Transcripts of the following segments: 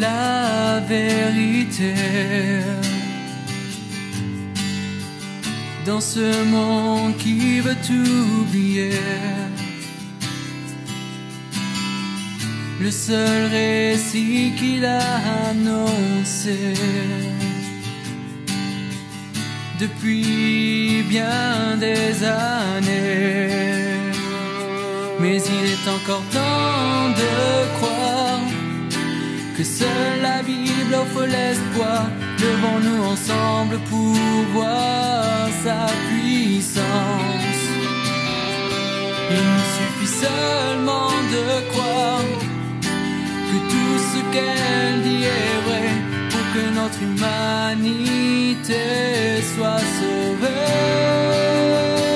la vérité. Dans ce monde qui veut tout oublier, le seul récit qu'il a annoncé depuis bien des années. Mais il est encore temps de croire que seule la Bible offre l'espoir, devant nous ensemble pour voir sa puissance. Il nous suffit seulement de croire que tout ce qu'elle dit est vrai pour que notre humanité soit sauvée.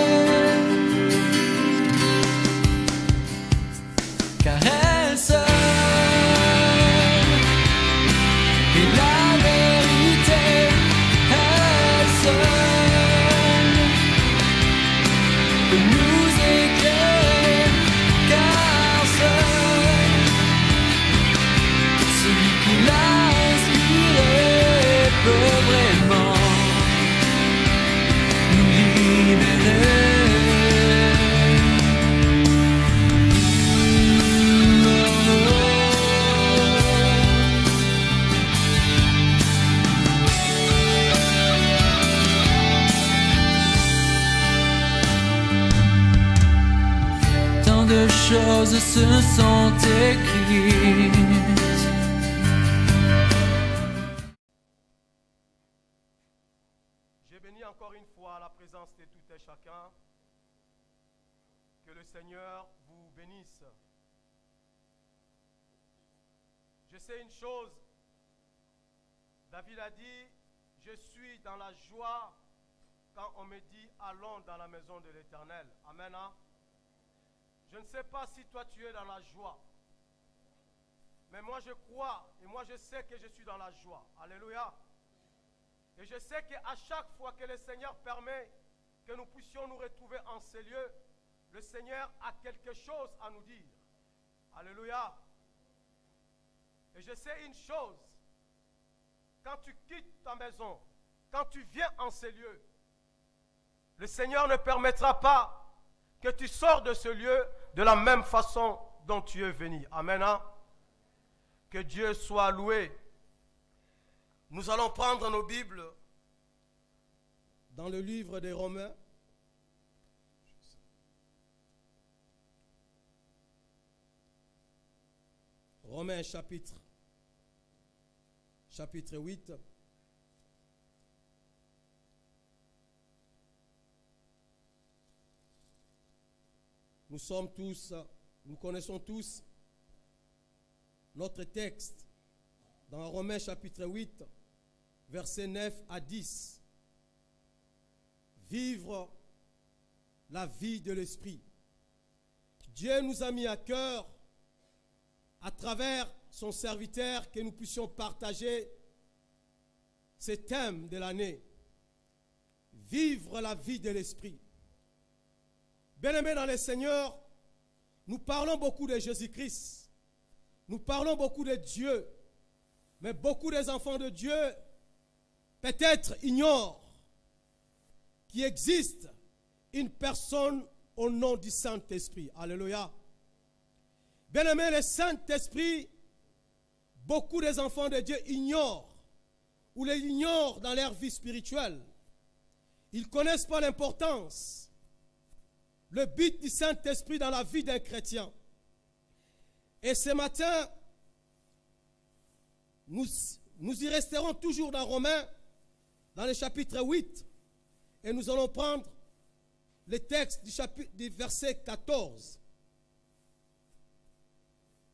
se sont écrits. J'ai béni encore une fois la présence de tout et chacun. Que le Seigneur vous bénisse. Je sais une chose. David a dit, je suis dans la joie quand on me dit allons dans la maison de l'Éternel. Amen. Hein? Je ne sais pas si toi tu es dans la joie. Mais moi je crois et moi je sais que je suis dans la joie. Alléluia. Et je sais qu'à chaque fois que le Seigneur permet que nous puissions nous retrouver en ces lieux, le Seigneur a quelque chose à nous dire. Alléluia. Et je sais une chose. Quand tu quittes ta maison, quand tu viens en ces lieux, le Seigneur ne permettra pas que tu sors de ce lieu de la même façon dont tu es venu. Amen. Hein? Que Dieu soit loué. Nous allons prendre nos Bibles dans le livre des Romains. Romains chapitre, chapitre 8. Nous sommes tous, nous connaissons tous notre texte dans Romains chapitre 8, versets 9 à 10. Vivre la vie de l'esprit. Dieu nous a mis à cœur, à travers son serviteur, que nous puissions partager ce thème de l'année. Vivre la vie de l'esprit. Bien-aimés dans les seigneurs, nous parlons beaucoup de Jésus-Christ. Nous parlons beaucoup de Dieu. Mais beaucoup des enfants de Dieu, peut-être, ignorent qu'il existe une personne au nom du Saint-Esprit. Alléluia. Bien-aimés, le Saint-Esprit, beaucoup des enfants de Dieu ignorent ou les ignorent dans leur vie spirituelle. Ils ne connaissent pas l'importance le but du Saint-Esprit dans la vie d'un chrétien. Et ce matin, nous, nous y resterons toujours dans Romains, dans le chapitre 8, et nous allons prendre le texte du, chapitre, du verset 14.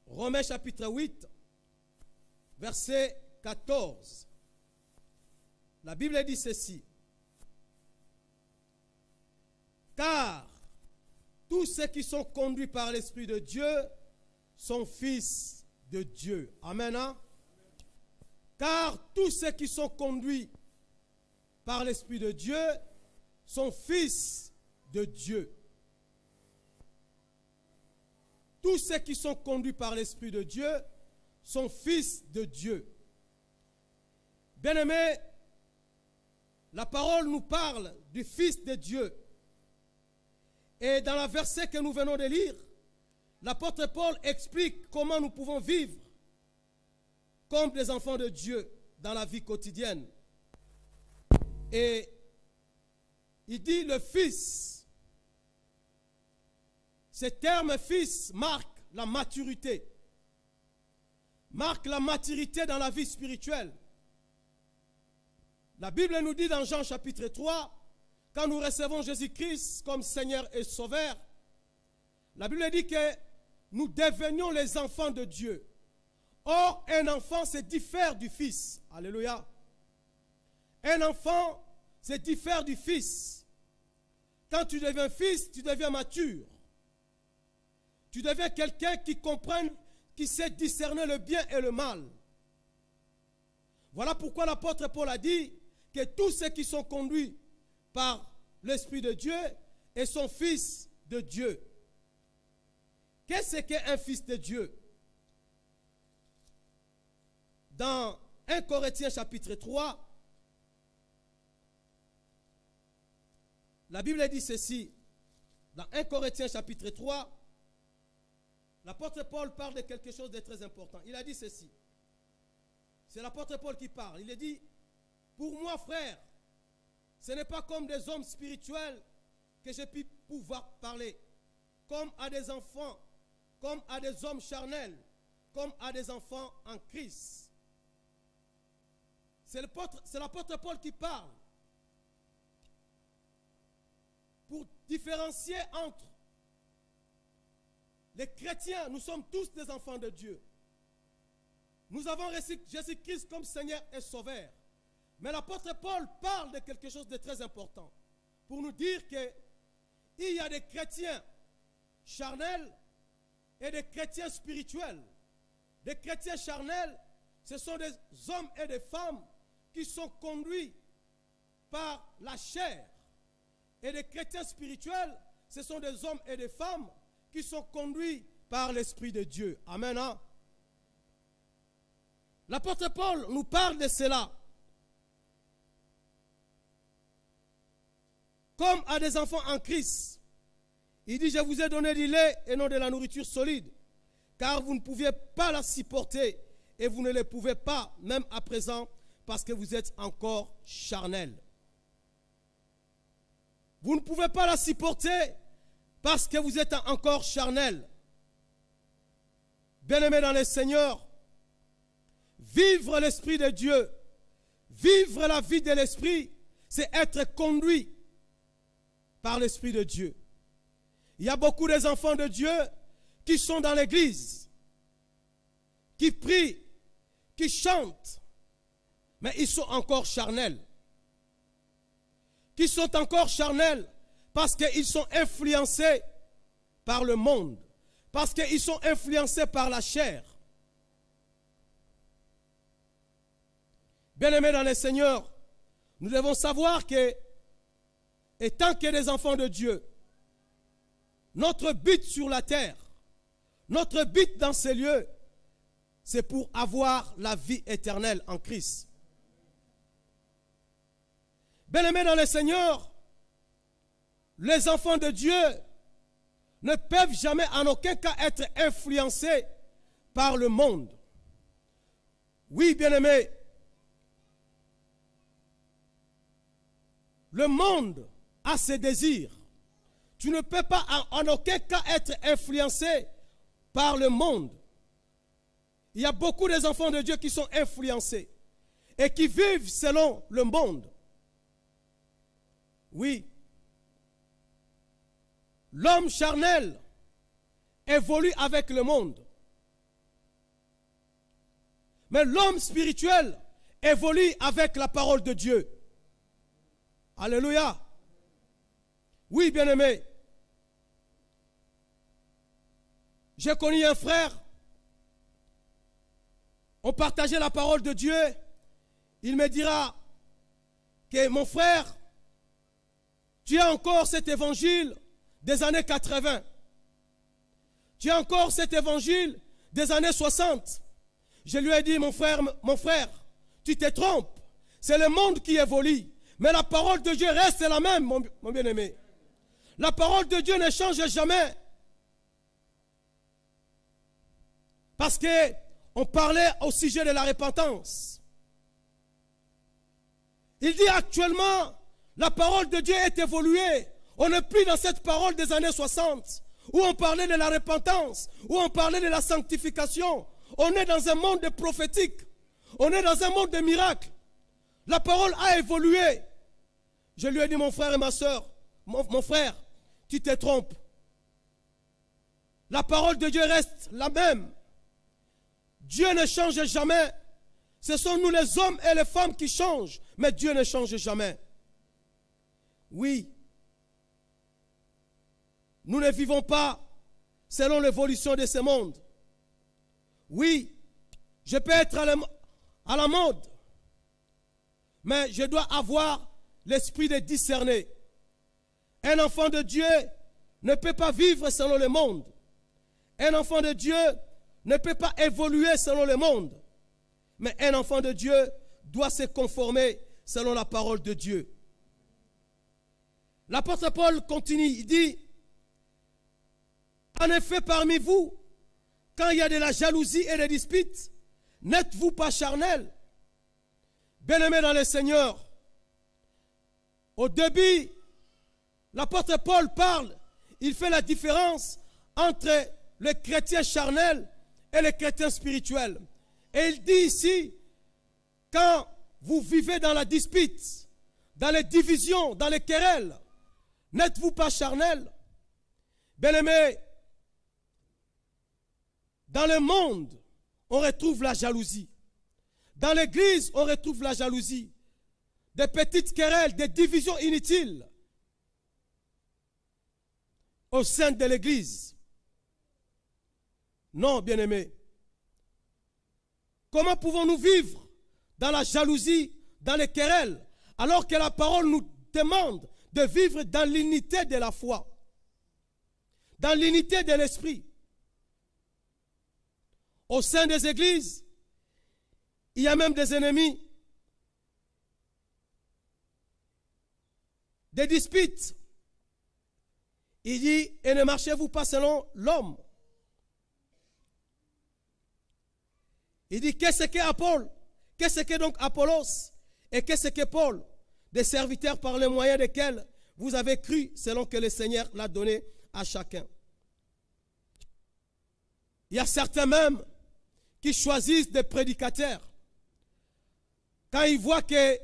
Romains chapitre 8, verset 14. La Bible dit ceci. Car tous ceux qui sont conduits par l'Esprit de Dieu sont fils de Dieu. Amen. Hein? Car tous ceux qui sont conduits par l'Esprit de Dieu sont fils de Dieu. Tous ceux qui sont conduits par l'Esprit de Dieu sont fils de Dieu. Bien-aimés, la parole nous parle du Fils de Dieu. Et dans la verset que nous venons de lire, l'apôtre Paul explique comment nous pouvons vivre comme les enfants de Dieu dans la vie quotidienne. Et il dit le Fils. Ce terme Fils marque la maturité. Marque la maturité dans la vie spirituelle. La Bible nous dit dans Jean chapitre 3 quand nous recevons Jésus-Christ comme Seigneur et Sauveur, la Bible dit que nous devenions les enfants de Dieu. Or, un enfant, c'est diffère du Fils. Alléluia. Un enfant, c'est diffère du Fils. Quand tu deviens fils, tu deviens mature. Tu deviens quelqu'un qui comprenne, qui sait discerner le bien et le mal. Voilà pourquoi l'apôtre Paul a dit que tous ceux qui sont conduits par l'Esprit de Dieu et son fils de Dieu. Qu'est-ce qu'un fils de Dieu Dans 1 Corinthiens chapitre 3, la Bible dit ceci. Dans 1 Corinthiens chapitre 3, l'apôtre Paul parle de quelque chose de très important. Il a dit ceci. C'est l'apôtre Paul qui parle. Il a dit, pour moi frère, ce n'est pas comme des hommes spirituels que j'ai pu pouvoir parler, comme à des enfants, comme à des hommes charnels, comme à des enfants en Christ. C'est l'apôtre Paul qui parle pour différencier entre les chrétiens, nous sommes tous des enfants de Dieu. Nous avons Jésus-Christ comme Seigneur et Sauveur. Mais l'apôtre Paul parle de quelque chose de très important pour nous dire que il y a des chrétiens charnels et des chrétiens spirituels. Des chrétiens charnels, ce sont des hommes et des femmes qui sont conduits par la chair. Et des chrétiens spirituels, ce sont des hommes et des femmes qui sont conduits par l'Esprit de Dieu. Amen. Hein? L'apôtre Paul nous parle de cela. comme à des enfants en crise. Il dit, je vous ai donné du lait et non de la nourriture solide, car vous ne pouviez pas la supporter et vous ne le pouvez pas, même à présent, parce que vous êtes encore charnel. Vous ne pouvez pas la supporter parce que vous êtes encore charnel. Bien-aimés dans le Seigneur, vivre l'Esprit de Dieu, vivre la vie de l'Esprit, c'est être conduit par l'Esprit de Dieu. Il y a beaucoup des enfants de Dieu qui sont dans l'église, qui prient, qui chantent, mais ils sont encore charnels. Qui sont encore charnels parce qu'ils sont influencés par le monde, parce qu'ils sont influencés par la chair. Bien-aimés dans les Seigneurs, nous devons savoir que et tant que les enfants de Dieu, notre but sur la terre, notre but dans ces lieux, c'est pour avoir la vie éternelle en Christ. Bien-aimés dans le Seigneur, les enfants de Dieu ne peuvent jamais en aucun cas être influencés par le monde. Oui, bien-aimés, le monde à ses désirs. Tu ne peux pas en aucun cas être influencé par le monde. Il y a beaucoup des enfants de Dieu qui sont influencés et qui vivent selon le monde. Oui. L'homme charnel évolue avec le monde. Mais l'homme spirituel évolue avec la parole de Dieu. Alléluia. Oui, bien-aimé. J'ai connu un frère. On partageait la parole de Dieu. Il me dira que mon frère, tu as encore cet évangile des années 80. Tu as encore cet évangile des années 60. Je lui ai dit, mon frère, mon frère, tu te trompes. C'est le monde qui évolue. Mais la parole de Dieu reste la même, mon, bien-aimé. La parole de Dieu ne change jamais. Parce que on parlait au sujet de la repentance. Il dit actuellement, la parole de Dieu est évoluée. On n'est plus dans cette parole des années 60 où on parlait de la repentance, où on parlait de la sanctification. On est dans un monde de prophétique. On est dans un monde de miracles. La parole a évolué. Je lui ai dit, mon frère et ma soeur, mon frère, tu te trompes. La parole de Dieu reste la même. Dieu ne change jamais. Ce sont nous les hommes et les femmes qui changent, mais Dieu ne change jamais. Oui, nous ne vivons pas selon l'évolution de ce monde. Oui, je peux être à la, mode, mais je dois avoir l'esprit de discerner. Un enfant de Dieu ne peut pas vivre selon le monde. Un enfant de Dieu ne peut pas évoluer selon le monde. Mais un enfant de Dieu doit se conformer selon la parole de Dieu. L'apôtre Paul continue, il dit, en effet parmi vous, quand il y a de la jalousie et des disputes, n'êtes-vous pas charnel Bien-aimés dans le Seigneur, au débit... L'apôtre Paul parle, il fait la différence entre les chrétiens charnels et les chrétiens spirituels. Et il dit ici, quand vous vivez dans la dispute, dans les divisions, dans les querelles, n'êtes-vous pas charnel bien aimé, dans le monde, on retrouve la jalousie. Dans l'église, on retrouve la jalousie. Des petites querelles, des divisions inutiles au sein de l'Église. Non, bien-aimés. Comment pouvons-nous vivre dans la jalousie, dans les querelles, alors que la parole nous demande de vivre dans l'unité de la foi, dans l'unité de l'esprit Au sein des églises, il y a même des ennemis, des disputes, il dit, et ne marchez-vous pas selon l'homme. Il dit, qu'est-ce qu'est Apollos Qu'est-ce qu'est donc Apollos Et qu'est-ce qu'est Paul Des serviteurs par les moyens desquels vous avez cru selon que le Seigneur l'a donné à chacun. Il y a certains même qui choisissent des prédicateurs. Quand ils voient que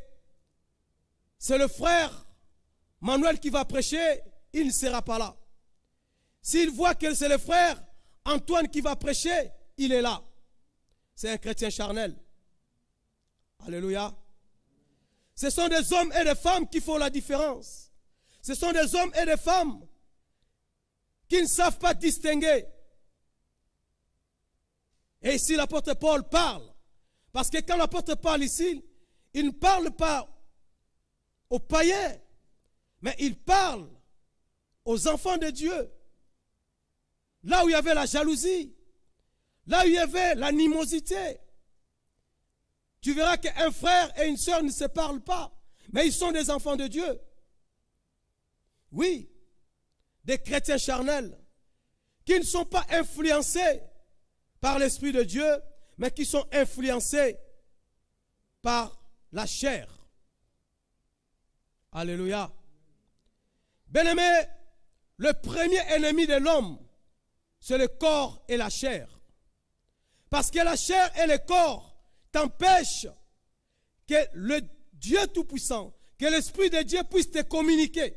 c'est le frère Manuel qui va prêcher, il ne sera pas là. S'il voit que c'est le frère Antoine qui va prêcher, il est là. C'est un chrétien charnel. Alléluia. Ce sont des hommes et des femmes qui font la différence. Ce sont des hommes et des femmes qui ne savent pas distinguer. Et ici, l'apôtre Paul parle. Parce que quand l'apôtre parle ici, il ne parle pas aux païens, mais il parle aux enfants de Dieu. Là où il y avait la jalousie, là où il y avait l'animosité, tu verras qu'un frère et une soeur ne se parlent pas, mais ils sont des enfants de Dieu. Oui, des chrétiens charnels qui ne sont pas influencés par l'Esprit de Dieu, mais qui sont influencés par la chair. Alléluia. bien le premier ennemi de l'homme, c'est le corps et la chair. Parce que la chair et le corps t'empêchent que le Dieu Tout-Puissant, que l'Esprit de Dieu puisse te communiquer,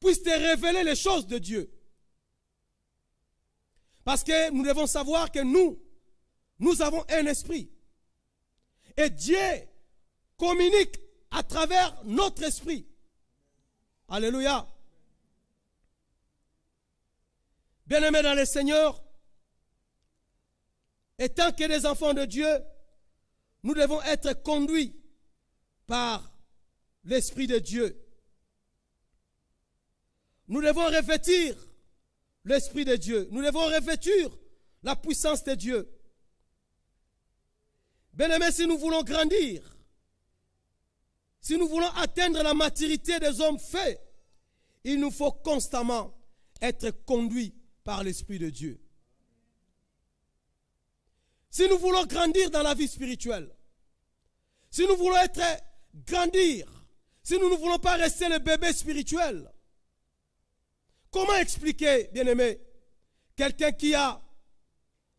puisse te révéler les choses de Dieu. Parce que nous devons savoir que nous, nous avons un esprit. Et Dieu communique à travers notre esprit. Alléluia. Bien-aimés dans le Seigneur, étant que des enfants de Dieu, nous devons être conduits par l'Esprit de Dieu. Nous devons revêtir l'Esprit de Dieu. Nous devons revêtir la puissance de Dieu. Bien-aimés, si nous voulons grandir, si nous voulons atteindre la maturité des hommes faits, il nous faut constamment être conduits par l'Esprit de Dieu. Si nous voulons grandir dans la vie spirituelle, si nous voulons être grandir, si nous ne voulons pas rester le bébé spirituel, comment expliquer, bien-aimé, quelqu'un qui a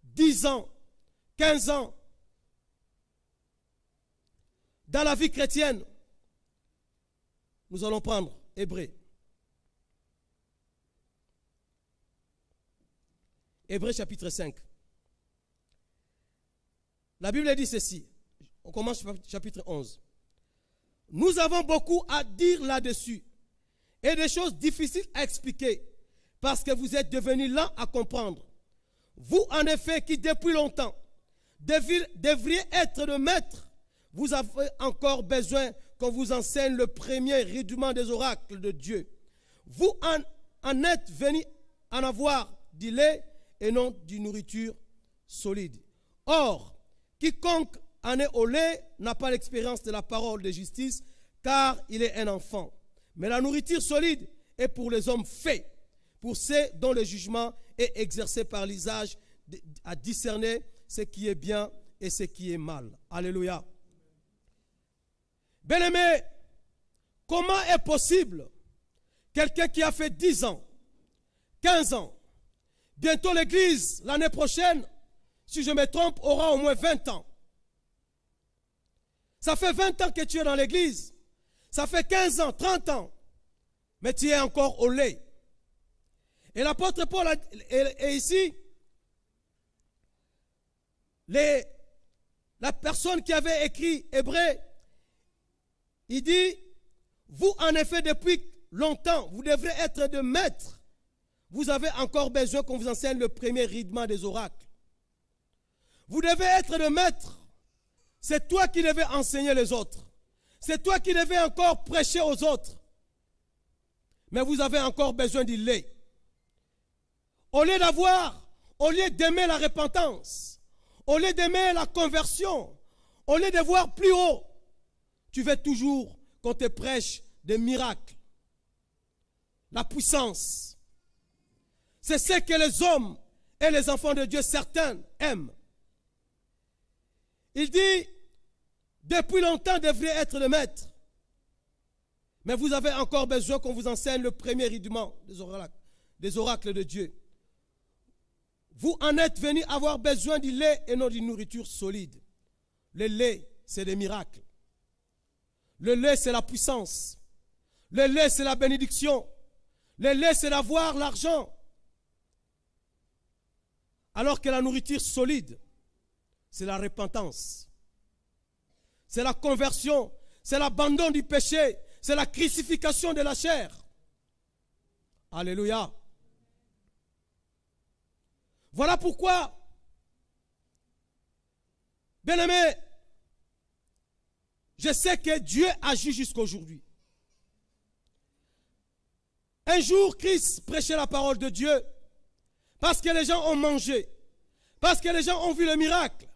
10 ans, 15 ans dans la vie chrétienne Nous allons prendre Hébreu Hébreu chapitre 5. La Bible dit ceci. On commence chapitre 11. Nous avons beaucoup à dire là-dessus et des choses difficiles à expliquer parce que vous êtes devenus lents à comprendre. Vous, en effet, qui depuis longtemps devriez être le maître, vous avez encore besoin qu'on vous enseigne le premier rudiment des oracles de Dieu. Vous en, êtes venus en avoir, dit-les, et non d'une nourriture solide. Or, quiconque en est au lait n'a pas l'expérience de la parole de justice, car il est un enfant. Mais la nourriture solide est pour les hommes faits, pour ceux dont le jugement est exercé par l'usage à discerner ce qui est bien et ce qui est mal. Alléluia. Bien-aimé, comment est possible quelqu'un qui a fait 10 ans, 15 ans, Bientôt l'Église, l'année prochaine, si je me trompe, aura au moins 20 ans. Ça fait 20 ans que tu es dans l'Église. Ça fait 15 ans, 30 ans. Mais tu es encore au lait. Et l'apôtre Paul est ici. Les, la personne qui avait écrit Hébreu, il dit, vous en effet depuis longtemps, vous devrez être de maîtres vous avez encore besoin qu'on vous enseigne le premier rythme des oracles. Vous devez être le maître. C'est toi qui devais enseigner les autres. C'est toi qui devais encore prêcher aux autres. Mais vous avez encore besoin d'y aller. Au lieu d'avoir, au lieu d'aimer la repentance, au lieu d'aimer la conversion, au lieu de voir plus haut, tu veux toujours qu'on te prêche des miracles, la puissance, c'est ce que les hommes et les enfants de Dieu, certains, aiment. Il dit, depuis longtemps devriez être le maître. Mais vous avez encore besoin qu'on vous enseigne le premier rudiment des oracles, des oracles de Dieu. Vous en êtes venus avoir besoin du lait et non d'une nourriture solide. Le lait, c'est des miracles. Le lait, c'est la puissance. Le lait, c'est la bénédiction. Le lait, c'est d'avoir l'argent. Alors que la nourriture solide, c'est la repentance, c'est la conversion, c'est l'abandon du péché, c'est la crucifixion de la chair. Alléluia. Voilà pourquoi, bien-aimé, je sais que Dieu agit jusqu'aujourd'hui. Un jour, Christ prêchait la parole de Dieu parce que les gens ont mangé. Parce que les gens ont vu le miracle.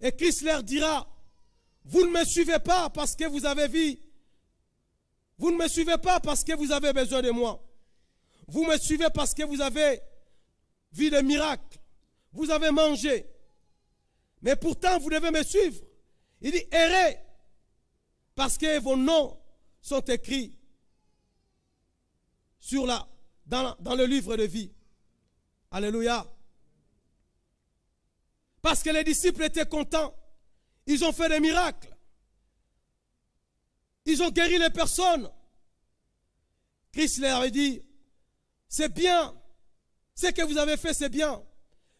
Et Christ leur dira, vous ne me suivez pas parce que vous avez vu. Vous ne me suivez pas parce que vous avez besoin de moi. Vous me suivez parce que vous avez vu le miracle. Vous avez mangé. Mais pourtant, vous devez me suivre. Il dit, errez parce que vos noms sont écrits sur la, dans le livre de vie. Alléluia. Parce que les disciples étaient contents. Ils ont fait des miracles. Ils ont guéri les personnes. Christ leur a dit, c'est bien. Ce que vous avez fait, c'est bien.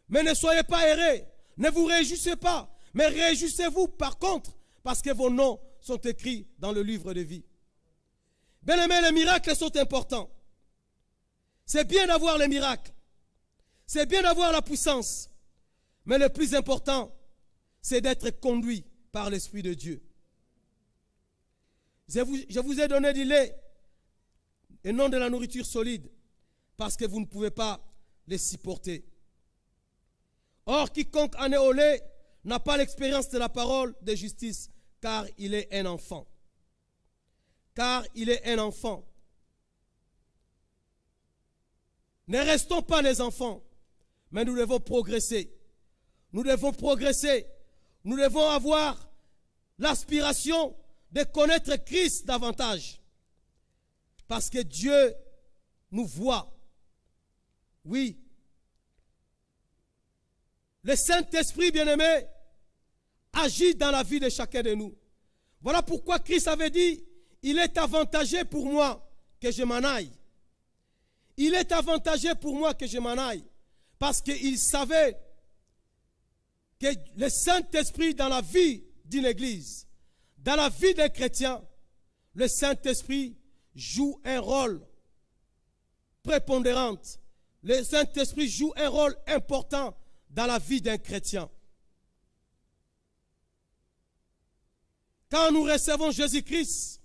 Mais ne soyez pas errés. Ne vous réjouissez pas. Mais réjouissez-vous par contre, parce que vos noms sont écrits dans le livre de vie. Bien aimé, les miracles sont importants. C'est bien d'avoir les miracles. C'est bien d'avoir la puissance, mais le plus important, c'est d'être conduit par l'Esprit de Dieu. Je vous, ai donné du lait et non de la nourriture solide, parce que vous ne pouvez pas les supporter. Or, quiconque en est au lait n'a pas l'expérience de la parole de justice, car il est un enfant. Car il est un enfant. Ne restons pas les enfants, mais nous devons progresser. Nous devons progresser. Nous devons avoir l'aspiration de connaître Christ davantage. Parce que Dieu nous voit. Oui. Le Saint-Esprit bien-aimé agit dans la vie de chacun de nous. Voilà pourquoi Christ avait dit, il est avantageux pour moi que je m'en aille. Il est avantageux pour moi que je m'en aille. Parce qu'il savait que le Saint-Esprit dans la vie d'une église, dans la vie des chrétiens, le Saint-Esprit joue un rôle prépondérant. Le Saint-Esprit joue un rôle important dans la vie d'un chrétien. Quand nous recevons Jésus-Christ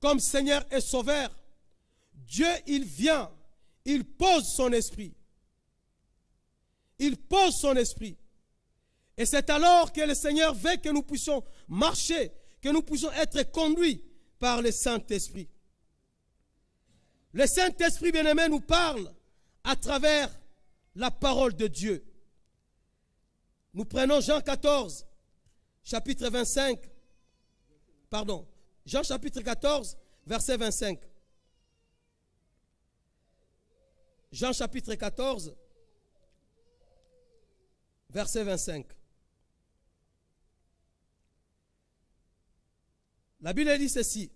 comme Seigneur et Sauveur, Dieu, il vient, il pose son esprit il pose son esprit. Et c'est alors que le Seigneur veut que nous puissions marcher, que nous puissions être conduits par le Saint-Esprit. Le Saint-Esprit bien-aimé nous parle à travers la parole de Dieu. Nous prenons Jean 14, chapitre 25, pardon, Jean chapitre 14, verset 25. Jean chapitre 14, Verset 25. La Bible dit ceci.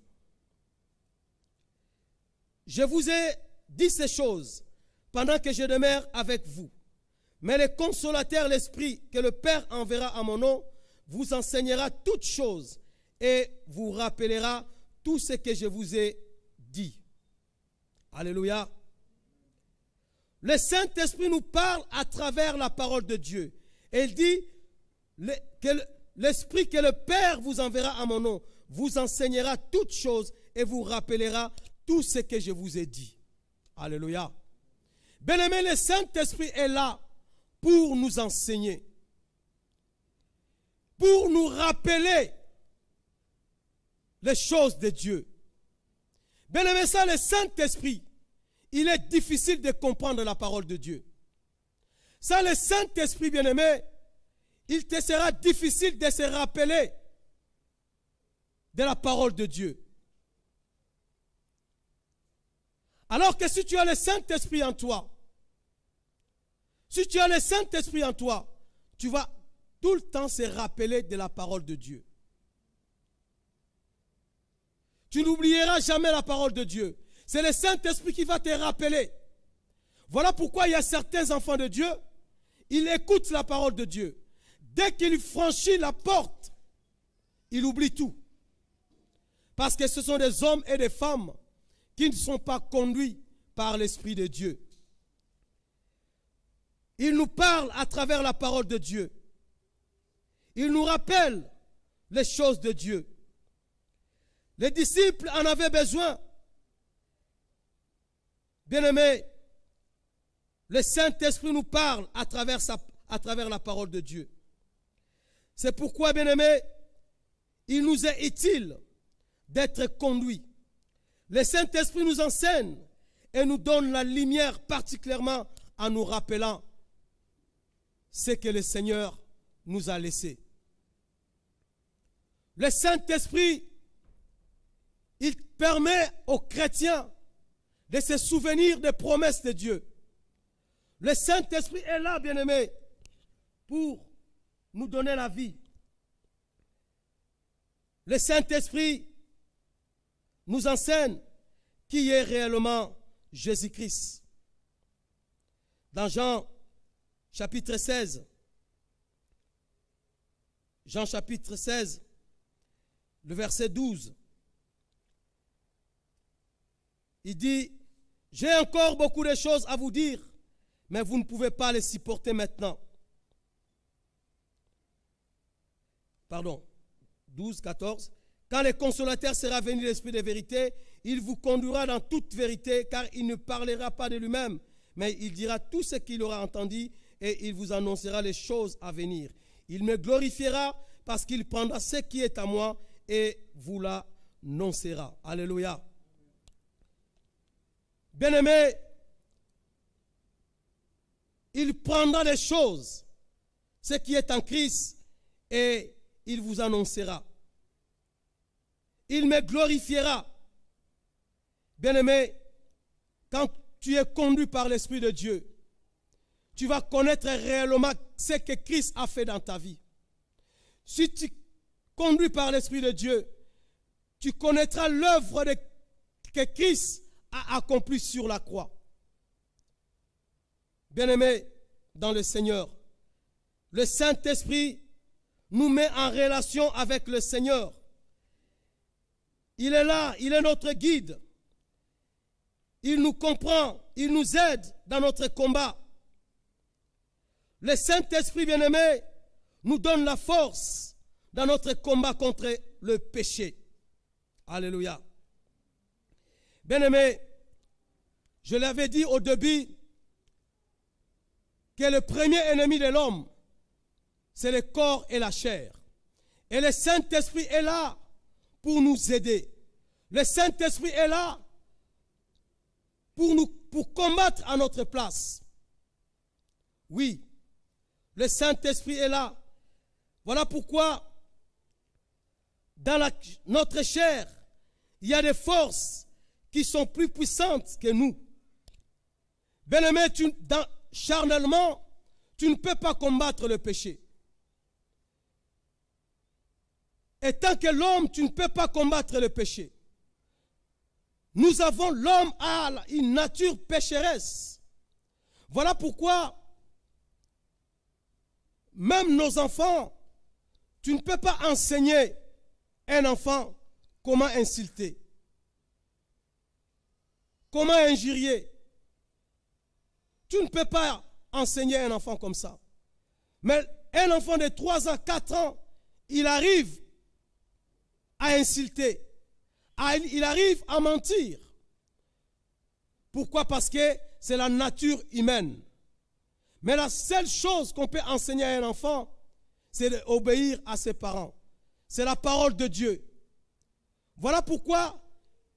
Je vous ai dit ces choses pendant que je demeure avec vous. Mais le consolateur, l'Esprit que le Père enverra à mon nom, vous enseignera toutes choses et vous rappellera tout ce que je vous ai dit. Alléluia. Le Saint-Esprit nous parle à travers la parole de Dieu. Et il dit, l'Esprit que le Père vous enverra à mon nom vous enseignera toutes choses et vous rappellera tout ce que je vous ai dit. Alléluia. Bien-aimé, le Saint-Esprit est là pour nous enseigner, pour nous rappeler les choses de Dieu. Bien-aimé, ça, le Saint-Esprit, il est difficile de comprendre la parole de Dieu. Sans le Saint-Esprit bien-aimé, il te sera difficile de se rappeler de la parole de Dieu. Alors que si tu as le Saint-Esprit en toi, si tu as le Saint-Esprit en toi, tu vas tout le temps se rappeler de la parole de Dieu. Tu n'oublieras jamais la parole de Dieu. C'est le Saint-Esprit qui va te rappeler. Voilà pourquoi il y a certains enfants de Dieu il écoute la parole de Dieu. Dès qu'il franchit la porte, il oublie tout. Parce que ce sont des hommes et des femmes qui ne sont pas conduits par l'Esprit de Dieu. Il nous parle à travers la parole de Dieu. Il nous rappelle les choses de Dieu. Les disciples en avaient besoin. Bien-aimés, le Saint-Esprit nous parle à travers, la parole de Dieu. C'est pourquoi, bien-aimés, il nous est utile d'être conduits. Le Saint-Esprit nous enseigne et nous donne la lumière particulièrement en nous rappelant ce que le Seigneur nous a laissé. Le Saint-Esprit, il permet aux chrétiens de se souvenir des promesses de Dieu. Le Saint-Esprit est là, bien-aimé, pour nous donner la vie. Le Saint-Esprit nous enseigne qui est réellement Jésus-Christ. Dans Jean chapitre 16, Jean chapitre 16, le verset 12, il dit, j'ai encore beaucoup de choses à vous dire, mais vous ne pouvez pas les supporter maintenant. Pardon, 12, 14. Quand le consolateur sera venu, l'Esprit de vérité, il vous conduira dans toute vérité, car il ne parlera pas de lui-même, mais il dira tout ce qu'il aura entendu, et il vous annoncera les choses à venir. Il me glorifiera, parce qu'il prendra ce qui est à moi, et vous l'annoncera. Alléluia. Bien-aimés, il prendra les choses, ce qui est en Christ, et il vous annoncera. Il me glorifiera. Bien-aimé, quand tu es conduit par l'Esprit de Dieu, tu vas connaître réellement ce que Christ a fait dans ta vie. Si tu es conduit par l'Esprit de Dieu, tu connaîtras l'œuvre que Christ a accomplie sur la croix. Bien-aimés dans le Seigneur, le Saint-Esprit nous met en relation avec le Seigneur. Il est là, il est notre guide. Il nous comprend, il nous aide dans notre combat. Le Saint-Esprit bien-aimé nous donne la force dans notre combat contre le péché. Alléluia. Bien-aimé, je l'avais dit au début, le premier ennemi de l'homme, c'est le corps et la chair. Et le Saint-Esprit est là pour nous aider. Le Saint-Esprit est là pour nous pour combattre à notre place. Oui, le Saint-Esprit est là. Voilà pourquoi dans notre chair, il y a des forces qui sont plus puissantes que nous. Bien-aimé, dans, charnellement, tu ne peux pas combattre le péché. Et tant que l'homme, tu ne peux pas combattre le péché. Nous avons l'homme à une nature pécheresse. Voilà pourquoi même nos enfants, tu ne peux pas enseigner un enfant comment insulter, comment injurier, tu ne peux pas enseigner un enfant comme ça. Mais un enfant de 3 à 4 ans, il arrive à insulter. il arrive à mentir. Pourquoi Parce que c'est la nature humaine. Mais la seule chose qu'on peut enseigner à un enfant, c'est d'obéir à ses parents. C'est la parole de Dieu. Voilà pourquoi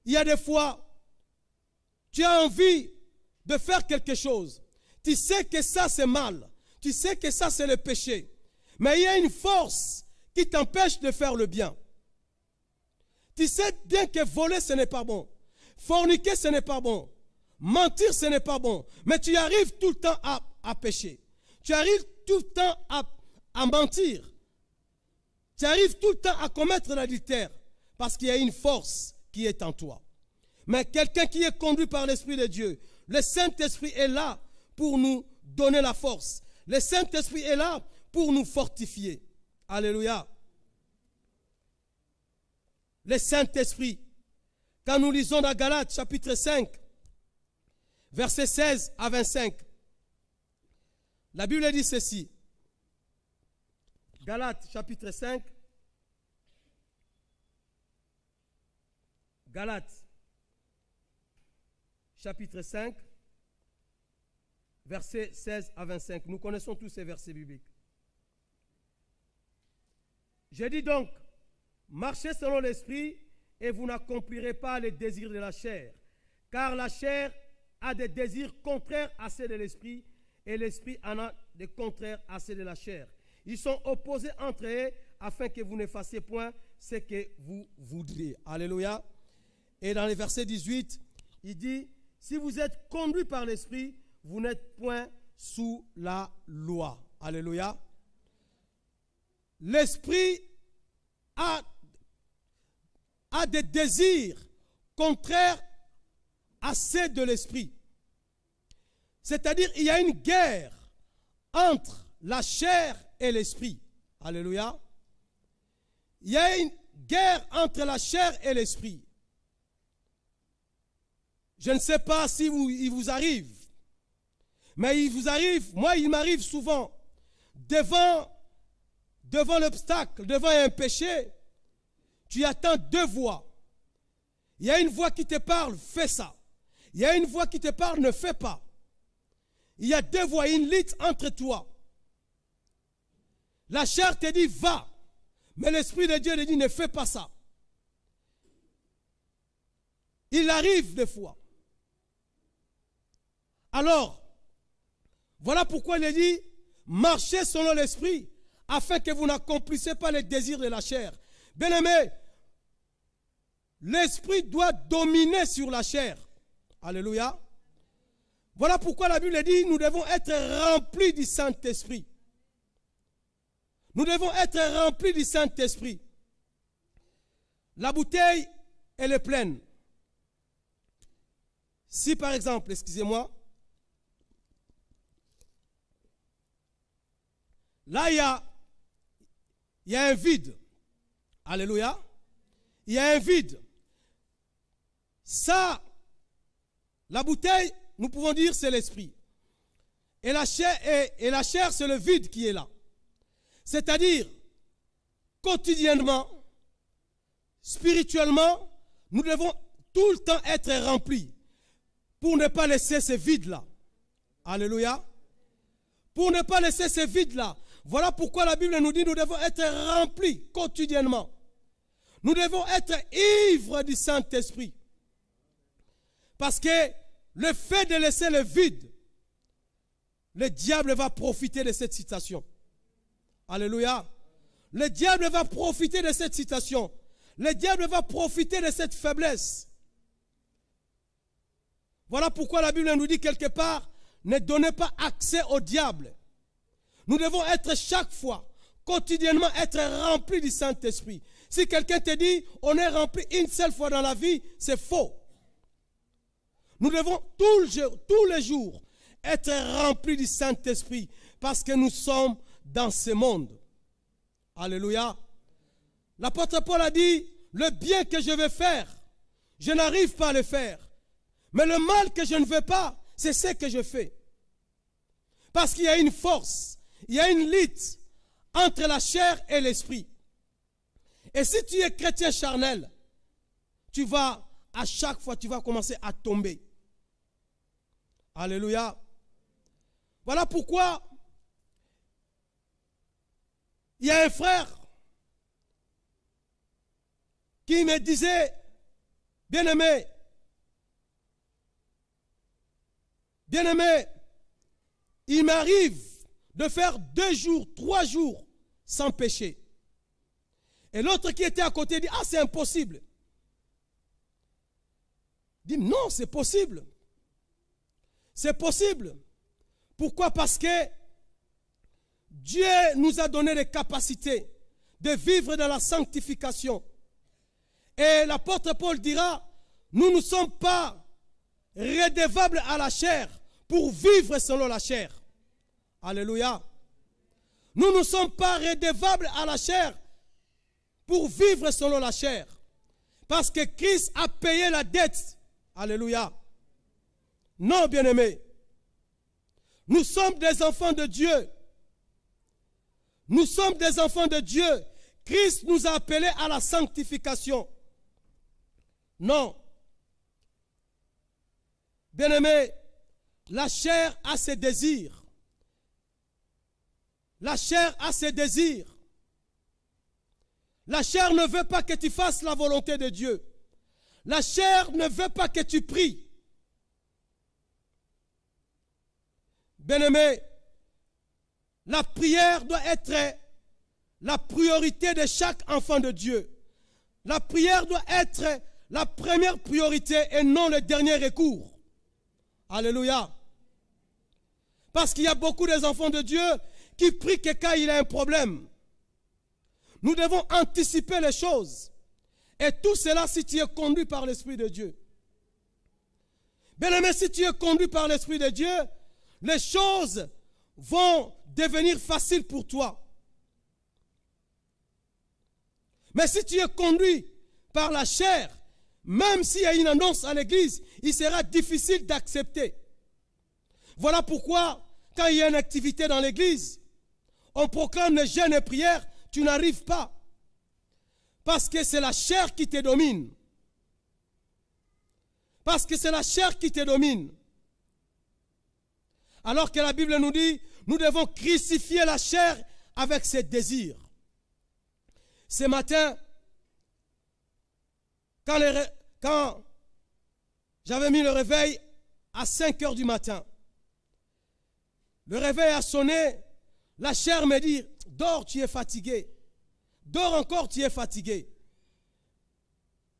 il y a des fois, tu as envie de faire quelque chose. Tu sais que ça c'est mal. Tu sais que ça c'est le péché. Mais il y a une force qui t'empêche de faire le bien. Tu sais bien que voler ce n'est pas bon. Forniquer ce n'est pas bon. Mentir ce n'est pas bon. Mais tu arrives tout le temps à, pécher. Tu arrives tout le temps à, à mentir. Tu arrives tout le temps à commettre l'adultère. Parce qu'il y a une force qui est en toi. Mais quelqu'un qui est conduit par l'Esprit de Dieu, le Saint-Esprit est là pour nous donner la force. Le Saint-Esprit est là pour nous fortifier. Alléluia. Le Saint-Esprit, quand nous lisons dans Galates chapitre 5, verset 16 à 25, la Bible dit ceci. Galates chapitre 5. Galates chapitre 5 versets 16 à 25. Nous connaissons tous ces versets bibliques. Je dis donc, marchez selon l'esprit et vous n'accomplirez pas les désirs de la chair, car la chair a des désirs contraires à ceux de l'esprit et l'esprit en a des contraires à ceux de la chair. Ils sont opposés entre eux afin que vous ne fassiez point ce que vous voudriez. Alléluia. Et dans les versets 18, il dit, si vous êtes conduit par l'esprit, vous n'êtes point sous la loi. Alléluia. L'esprit a, des désirs contraires à ceux de l'esprit. C'est-à-dire, il y a une guerre entre la chair et l'esprit. Alléluia. Il y a une guerre entre la chair et l'esprit. Je ne sais pas si il vous arrive mais il vous arrive, moi il m'arrive souvent, devant, devant l'obstacle, devant un péché, tu attends deux voix. Il y a une voix qui te parle, fais ça. Il y a une voix qui te parle, ne fais pas. Il y a deux voix, une lutte entre toi. La chair te dit, va. Mais l'Esprit de Dieu te dit, ne fais pas ça. Il arrive des fois. Alors, voilà pourquoi il dit, marchez selon l'esprit, afin que vous n'accomplissez pas les désirs de la chair. Bien-aimés, l'esprit doit dominer sur la chair. Alléluia. Voilà pourquoi la Bible dit, nous devons être remplis du Saint-Esprit. Nous devons être remplis du Saint-Esprit. La bouteille, elle est pleine. Si par exemple, excusez-moi, Là, il y a, il y a un vide. Alléluia. Il y a un vide. Ça, la bouteille, nous pouvons dire c'est l'esprit. Et la chair, et, la chair c'est le vide qui est là. C'est-à-dire, quotidiennement, spirituellement, nous devons tout le temps être remplis pour ne pas laisser ce vide là Alléluia. Pour ne pas laisser ce vide là voilà pourquoi la Bible nous dit nous devons être remplis quotidiennement. Nous devons être ivres du Saint-Esprit. Parce que le fait de laisser le vide, le diable va profiter de cette situation. Alléluia. Le diable va profiter de cette situation. Le diable va profiter de cette faiblesse. Voilà pourquoi la Bible nous dit quelque part, ne donnez pas accès au diable. Nous devons être chaque fois, quotidiennement, être remplis du Saint-Esprit. Si quelqu'un te dit, on est rempli une seule fois dans la vie, c'est faux. Nous devons tous les jours être remplis du Saint-Esprit parce que nous sommes dans ce monde. Alléluia. L'apôtre Paul a dit, le bien que je veux faire, je n'arrive pas à le faire. Mais le mal que je ne veux pas, c'est ce que je fais. Parce qu'il y a une force il y a une lite entre la chair et l'esprit. Et si tu es chrétien charnel, tu vas, à chaque fois, tu vas commencer à tomber. Alléluia. Voilà pourquoi il y a un frère qui me disait, bien-aimé, bien-aimé, il m'arrive de faire deux jours, trois jours sans péché. Et l'autre qui était à côté dit, ah c'est impossible. Dit, non, c'est possible. C'est possible. Pourquoi Parce que Dieu nous a donné les capacités de vivre dans la sanctification. Et l'apôtre Paul dira, nous ne sommes pas redevables à la chair pour vivre selon la chair. Alléluia. Nous ne sommes pas redevables à la chair pour vivre selon la chair. Parce que Christ a payé la dette. Alléluia. Non, bien-aimés. Nous sommes des enfants de Dieu. Nous sommes des enfants de Dieu. Christ nous a appelés à la sanctification. Non. Bien-aimés, la chair a ses désirs. La chair a ses désirs. La chair ne veut pas que tu fasses la volonté de Dieu. La chair ne veut pas que tu pries. Bien-aimé, la prière doit être la priorité de chaque enfant de Dieu. La prière doit être la première priorité et non le dernier recours. Alléluia. Parce qu'il y a beaucoup des enfants de Dieu qui prie que quand il a un problème. Nous devons anticiper les choses. Et tout cela si tu es conduit par l'Esprit de Dieu. Bien-aimé, si tu es conduit par l'Esprit de Dieu, les choses vont devenir faciles pour toi. Mais si tu es conduit par la chair, même s'il y a une annonce à l'église, il sera difficile d'accepter. Voilà pourquoi, quand il y a une activité dans l'église, on proclame les jeûne et prières, tu n'arrives pas. Parce que c'est la chair qui te domine. Parce que c'est la chair qui te domine. Alors que la Bible nous dit, nous devons crucifier la chair avec ses désirs. Ce matin, quand, quand j'avais mis le réveil à 5 heures du matin, le réveil a sonné la chair me dit, dors, tu es fatigué. Dors encore, tu es fatigué.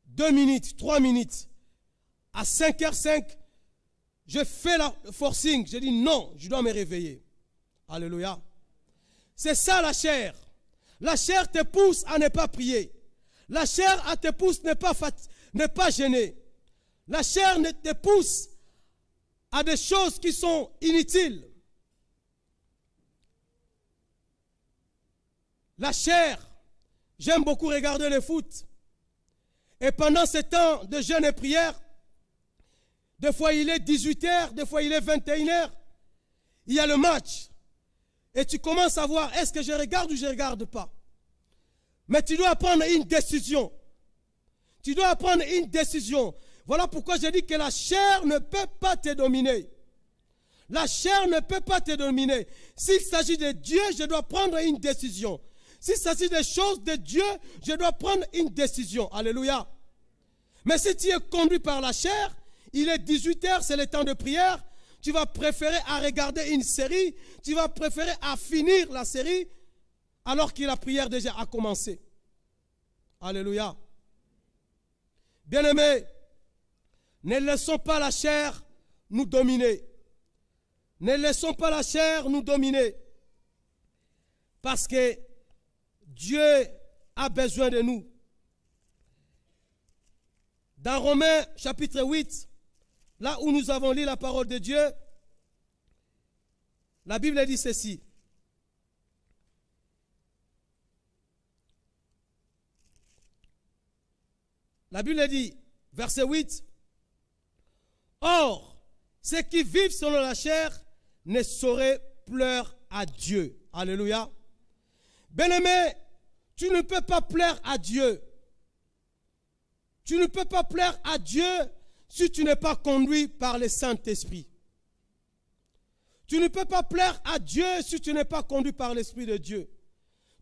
Deux minutes, trois minutes. À 5h05, je fais la forcing. Je dis non, je dois me réveiller. Alléluia. C'est ça la chair. La chair te pousse à ne pas prier. La chair à te pousse à pas, ne pas gêner. La chair te pousse à des choses qui sont inutiles. la chair. J'aime beaucoup regarder le foot. Et pendant ces temps de jeûne et prière, des fois il est 18h, des fois il est 21h, il y a le match. Et tu commences à voir, est-ce que je regarde ou je ne regarde pas Mais tu dois prendre une décision. Tu dois prendre une décision. Voilà pourquoi je dis que la chair ne peut pas te dominer. La chair ne peut pas te dominer. S'il s'agit de Dieu, je dois prendre une décision ça c'est des choses de Dieu, je dois prendre une décision. Alléluia. Mais si tu es conduit par la chair, il est 18h, c'est le temps de prière, tu vas préférer à regarder une série, tu vas préférer à finir la série alors que la prière déjà a commencé. Alléluia. Bien-aimés, ne laissons pas la chair nous dominer. Ne laissons pas la chair nous dominer. Parce que Dieu a besoin de nous. Dans Romains chapitre 8, là où nous avons lu la parole de Dieu, la Bible dit ceci. La Bible dit, verset 8, Or, ceux qui vivent selon la chair ne sauraient pleurer à Dieu. Alléluia. bien tu ne peux pas plaire à Dieu. Tu ne peux pas plaire à Dieu si tu n'es pas conduit par le Saint-Esprit. Tu ne peux pas plaire à Dieu si tu n'es pas conduit par l'Esprit de Dieu.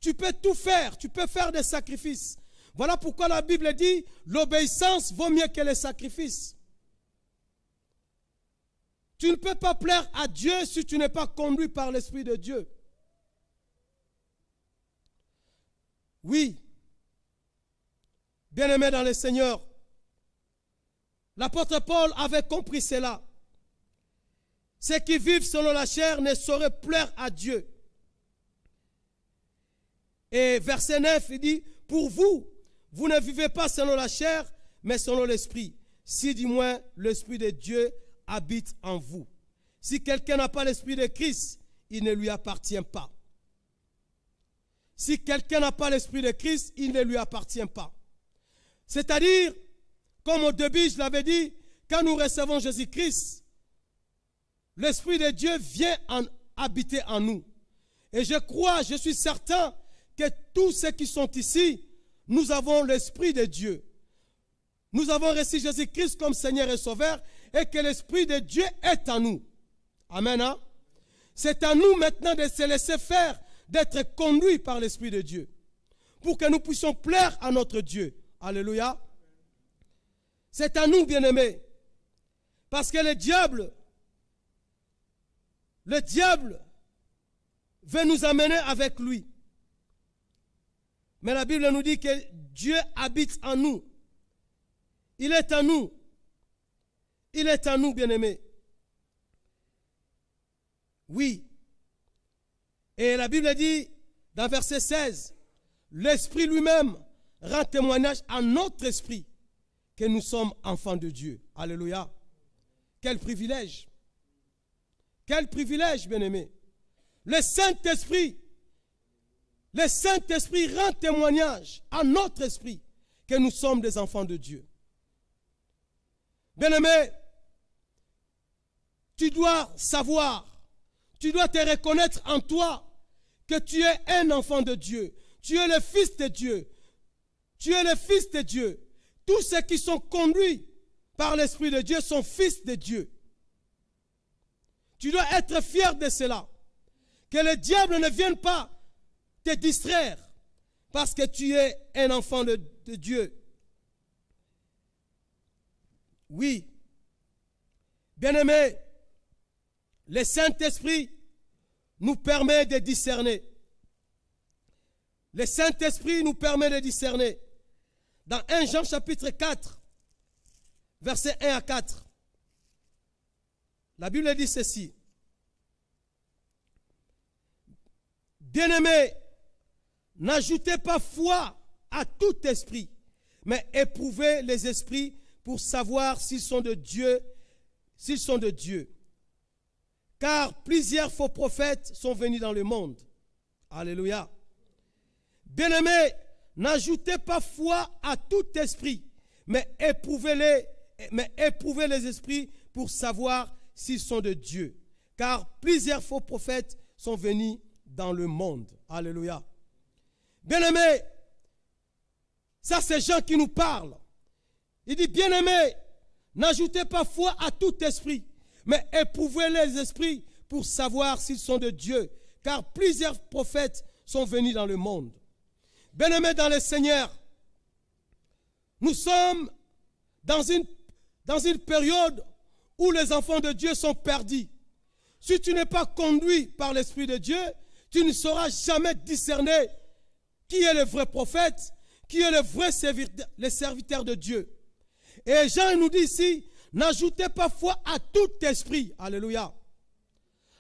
Tu peux tout faire, tu peux faire des sacrifices. Voilà pourquoi la Bible dit, l'obéissance vaut mieux que les sacrifices. Tu ne peux pas plaire à Dieu si tu n'es pas conduit par l'Esprit de Dieu. Oui, bien aimé dans le Seigneur, l'apôtre Paul avait compris cela. Ceux qui vivent selon la chair ne sauraient plaire à Dieu. Et verset 9, il dit, pour vous, vous ne vivez pas selon la chair, mais selon l'esprit. Si du moins l'esprit de Dieu habite en vous. Si quelqu'un n'a pas l'esprit de Christ, il ne lui appartient pas. Si quelqu'un n'a pas l'esprit de Christ, il ne lui appartient pas. C'est-à-dire, comme au début, je l'avais dit, quand nous recevons Jésus-Christ, l'Esprit de Dieu vient habiter en nous. Et je crois, je suis certain que tous ceux qui sont ici, nous avons l'Esprit de Dieu. Nous avons reçu Jésus-Christ comme Seigneur et Sauveur et que l'Esprit de Dieu est en nous. Amen. Hein? C'est à nous maintenant de se laisser faire d'être conduit par l'Esprit de Dieu, pour que nous puissions plaire à notre Dieu. Alléluia. C'est à nous, bien-aimés, parce que le diable, le diable veut nous amener avec lui. Mais la Bible nous dit que Dieu habite en nous. Il est à nous. Il est à nous, bien-aimés. Oui, et la Bible dit, dans verset 16, l'Esprit lui-même rend témoignage à notre esprit que nous sommes enfants de Dieu. Alléluia. Quel privilège. Quel privilège, bien-aimé. Le Saint-Esprit, le Saint-Esprit rend témoignage à notre esprit que nous sommes des enfants de Dieu. Bien-aimé, tu dois savoir tu dois te reconnaître en toi que tu es un enfant de Dieu. Tu es le fils de Dieu. Tu es le fils de Dieu. Tous ceux qui sont conduits par l'Esprit de Dieu sont fils de Dieu. Tu dois être fier de cela. Que le diable ne vienne pas te distraire parce que tu es un enfant de, Dieu. Oui. Bien-aimé, le Saint-Esprit nous permet de discerner. Le Saint-Esprit nous permet de discerner. Dans 1 Jean chapitre 4, versets 1 à 4, la Bible dit ceci. bien n'ajoutez pas foi à tout esprit, mais éprouvez les esprits pour savoir s'ils sont de Dieu, s'ils sont de Dieu car plusieurs faux prophètes sont venus dans le monde. Alléluia. Bien-aimés, n'ajoutez pas foi à tout esprit, mais éprouvez-les, mais les esprits pour savoir s'ils sont de Dieu. Car plusieurs faux prophètes sont venus dans le monde. Alléluia. Bien-aimés, ça c'est Jean qui nous parle. Il dit, bien-aimés, n'ajoutez pas foi à tout esprit, mais éprouvez les esprits pour savoir s'ils sont de Dieu, car plusieurs prophètes sont venus dans le monde. Bien-aimés dans le Seigneur, nous sommes dans une, dans une période où les enfants de Dieu sont perdus. Si tu n'es pas conduit par l'Esprit de Dieu, tu ne sauras jamais discerner qui est le vrai prophète, qui est le vrai serviteur, serviteur de Dieu. Et Jean nous dit ici, N'ajoutez pas foi à tout esprit. Alléluia.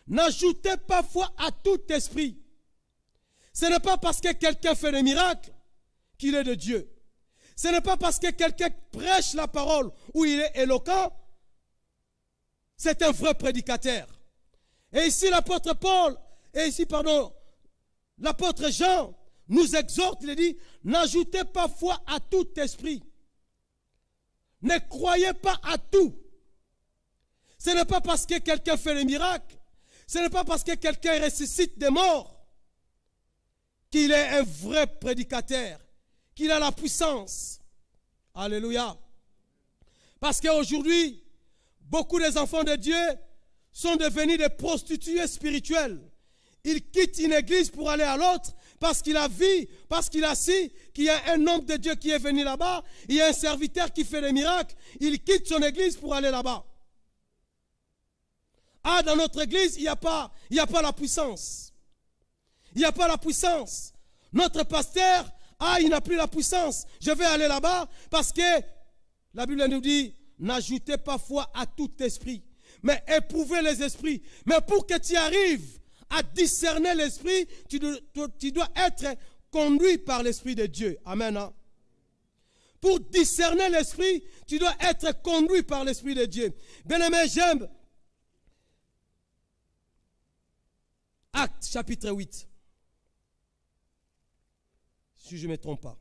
N'ajoutez pas foi à tout esprit. Ce n'est pas parce que quelqu'un fait des miracles qu'il est de Dieu. Ce n'est pas parce que quelqu'un prêche la parole ou il est éloquent. C'est un vrai prédicateur. Et ici l'apôtre Paul, et ici, pardon, l'apôtre Jean nous exhorte, il dit, n'ajoutez pas foi à tout esprit. Ne croyez pas à tout. Ce n'est pas parce que quelqu'un fait le miracles, ce n'est pas parce que quelqu'un ressuscite des morts qu'il est un vrai prédicateur, qu'il a la puissance. Alléluia. Parce qu'aujourd'hui, beaucoup des enfants de Dieu sont devenus des prostituées spirituelles. Ils quittent une église pour aller à l'autre parce qu'il a vu, parce qu'il a su qu'il y a un homme de Dieu qui est venu là-bas, il y a un serviteur qui fait des miracles, il quitte son église pour aller là-bas. Ah, dans notre église, il n'y a, pas, il a pas la puissance. Il n'y a pas la puissance. Notre pasteur, ah, il n'a plus la puissance. Je vais aller là-bas parce que la Bible nous dit, n'ajoutez pas foi à tout esprit, mais éprouvez les esprits. Mais pour que tu arrives à discerner l'esprit, tu, dois être conduit par l'esprit de Dieu. Amen. Hein. Pour discerner l'esprit, tu dois être conduit par l'esprit de Dieu. Bien-aimé, j'aime. Acte chapitre 8. Si je ne me trompe pas.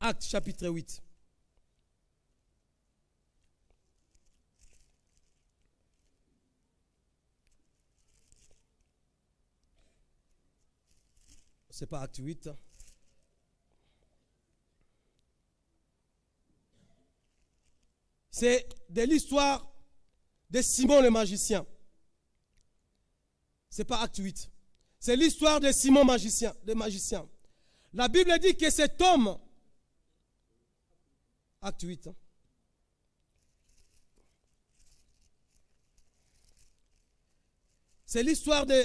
Acte chapitre 8. C'est pas acte 8. C'est de l'histoire de Simon le magicien. C'est pas acte 8. C'est l'histoire de Simon magicien, le magicien. La Bible dit que cet homme, acte 8, c'est l'histoire de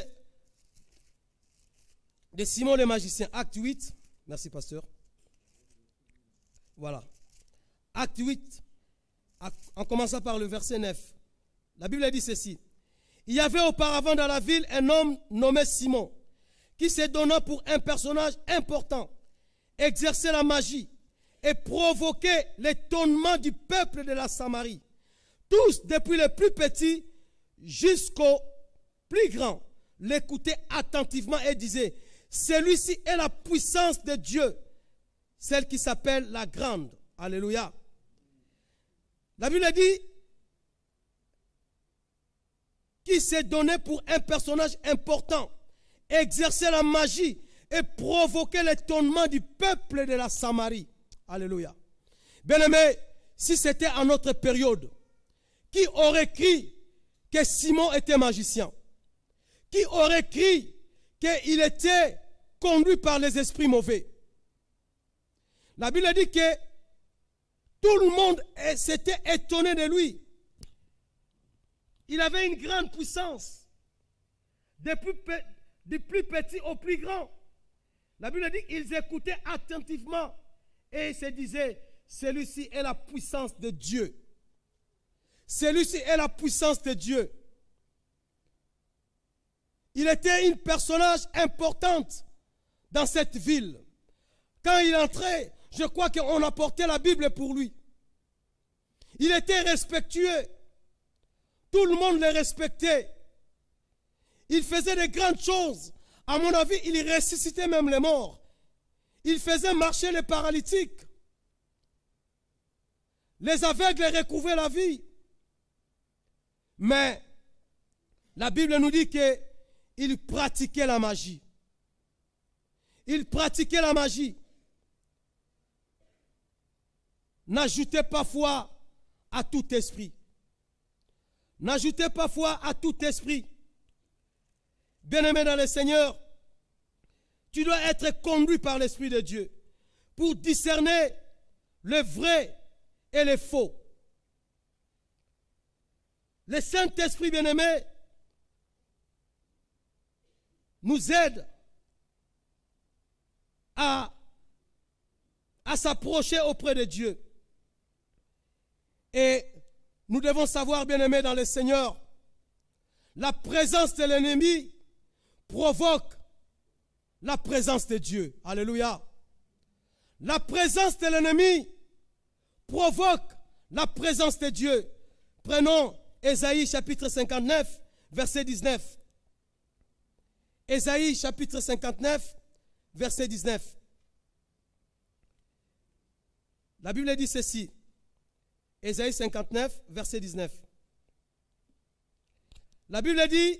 de Simon le magicien, acte 8. Merci, pasteur. Voilà. Acte 8, en commençant par le verset 9. La Bible dit ceci. Il y avait auparavant dans la ville un homme nommé Simon, qui se donna pour un personnage important, exerçait la magie et provoquait l'étonnement du peuple de la Samarie. Tous, depuis les plus petits jusqu'aux plus grands, l'écoutaient attentivement et disaient, celui-ci est la puissance de Dieu, celle qui s'appelle la grande. Alléluia. La Bible dit qui s'est donné pour un personnage important, exercer la magie et provoquer l'étonnement du peuple de la Samarie. Alléluia. Bien-aimé, si c'était à notre période, qui aurait cru que Simon était magicien Qui aurait cru qu'il était ...conduit par les esprits mauvais. La Bible dit que tout le monde s'était étonné de lui. Il avait une grande puissance, des plus, des plus petits aux plus grands. La Bible dit qu'ils écoutaient attentivement et se disaient, celui-ci est la puissance de Dieu. Celui-ci est la puissance de Dieu. Il était une personnage importante dans cette ville. Quand il entrait, je crois qu'on apportait la Bible pour lui. Il était respectueux. Tout le monde le respectait. Il faisait de grandes choses. À mon avis, il ressuscitait même les morts. Il faisait marcher les paralytiques. Les aveugles recouvraient la vie. Mais la Bible nous dit qu'il pratiquait la magie. Il pratiquaient la magie. N'ajoutez pas foi à tout esprit. N'ajoutez pas foi à tout esprit. Bien-aimé dans le Seigneur, tu dois être conduit par l'Esprit de Dieu pour discerner le vrai et le faux. Le Saint-Esprit bien-aimé nous aide à, s'approcher auprès de Dieu. Et nous devons savoir, bien-aimés dans le Seigneur, la présence de l'ennemi provoque la présence de Dieu. Alléluia. La présence de l'ennemi provoque la présence de Dieu. Prenons Ésaïe chapitre 59, verset 19. Ésaïe chapitre 59, verset 19. La Bible dit ceci. Ésaïe 59, verset 19. La Bible dit,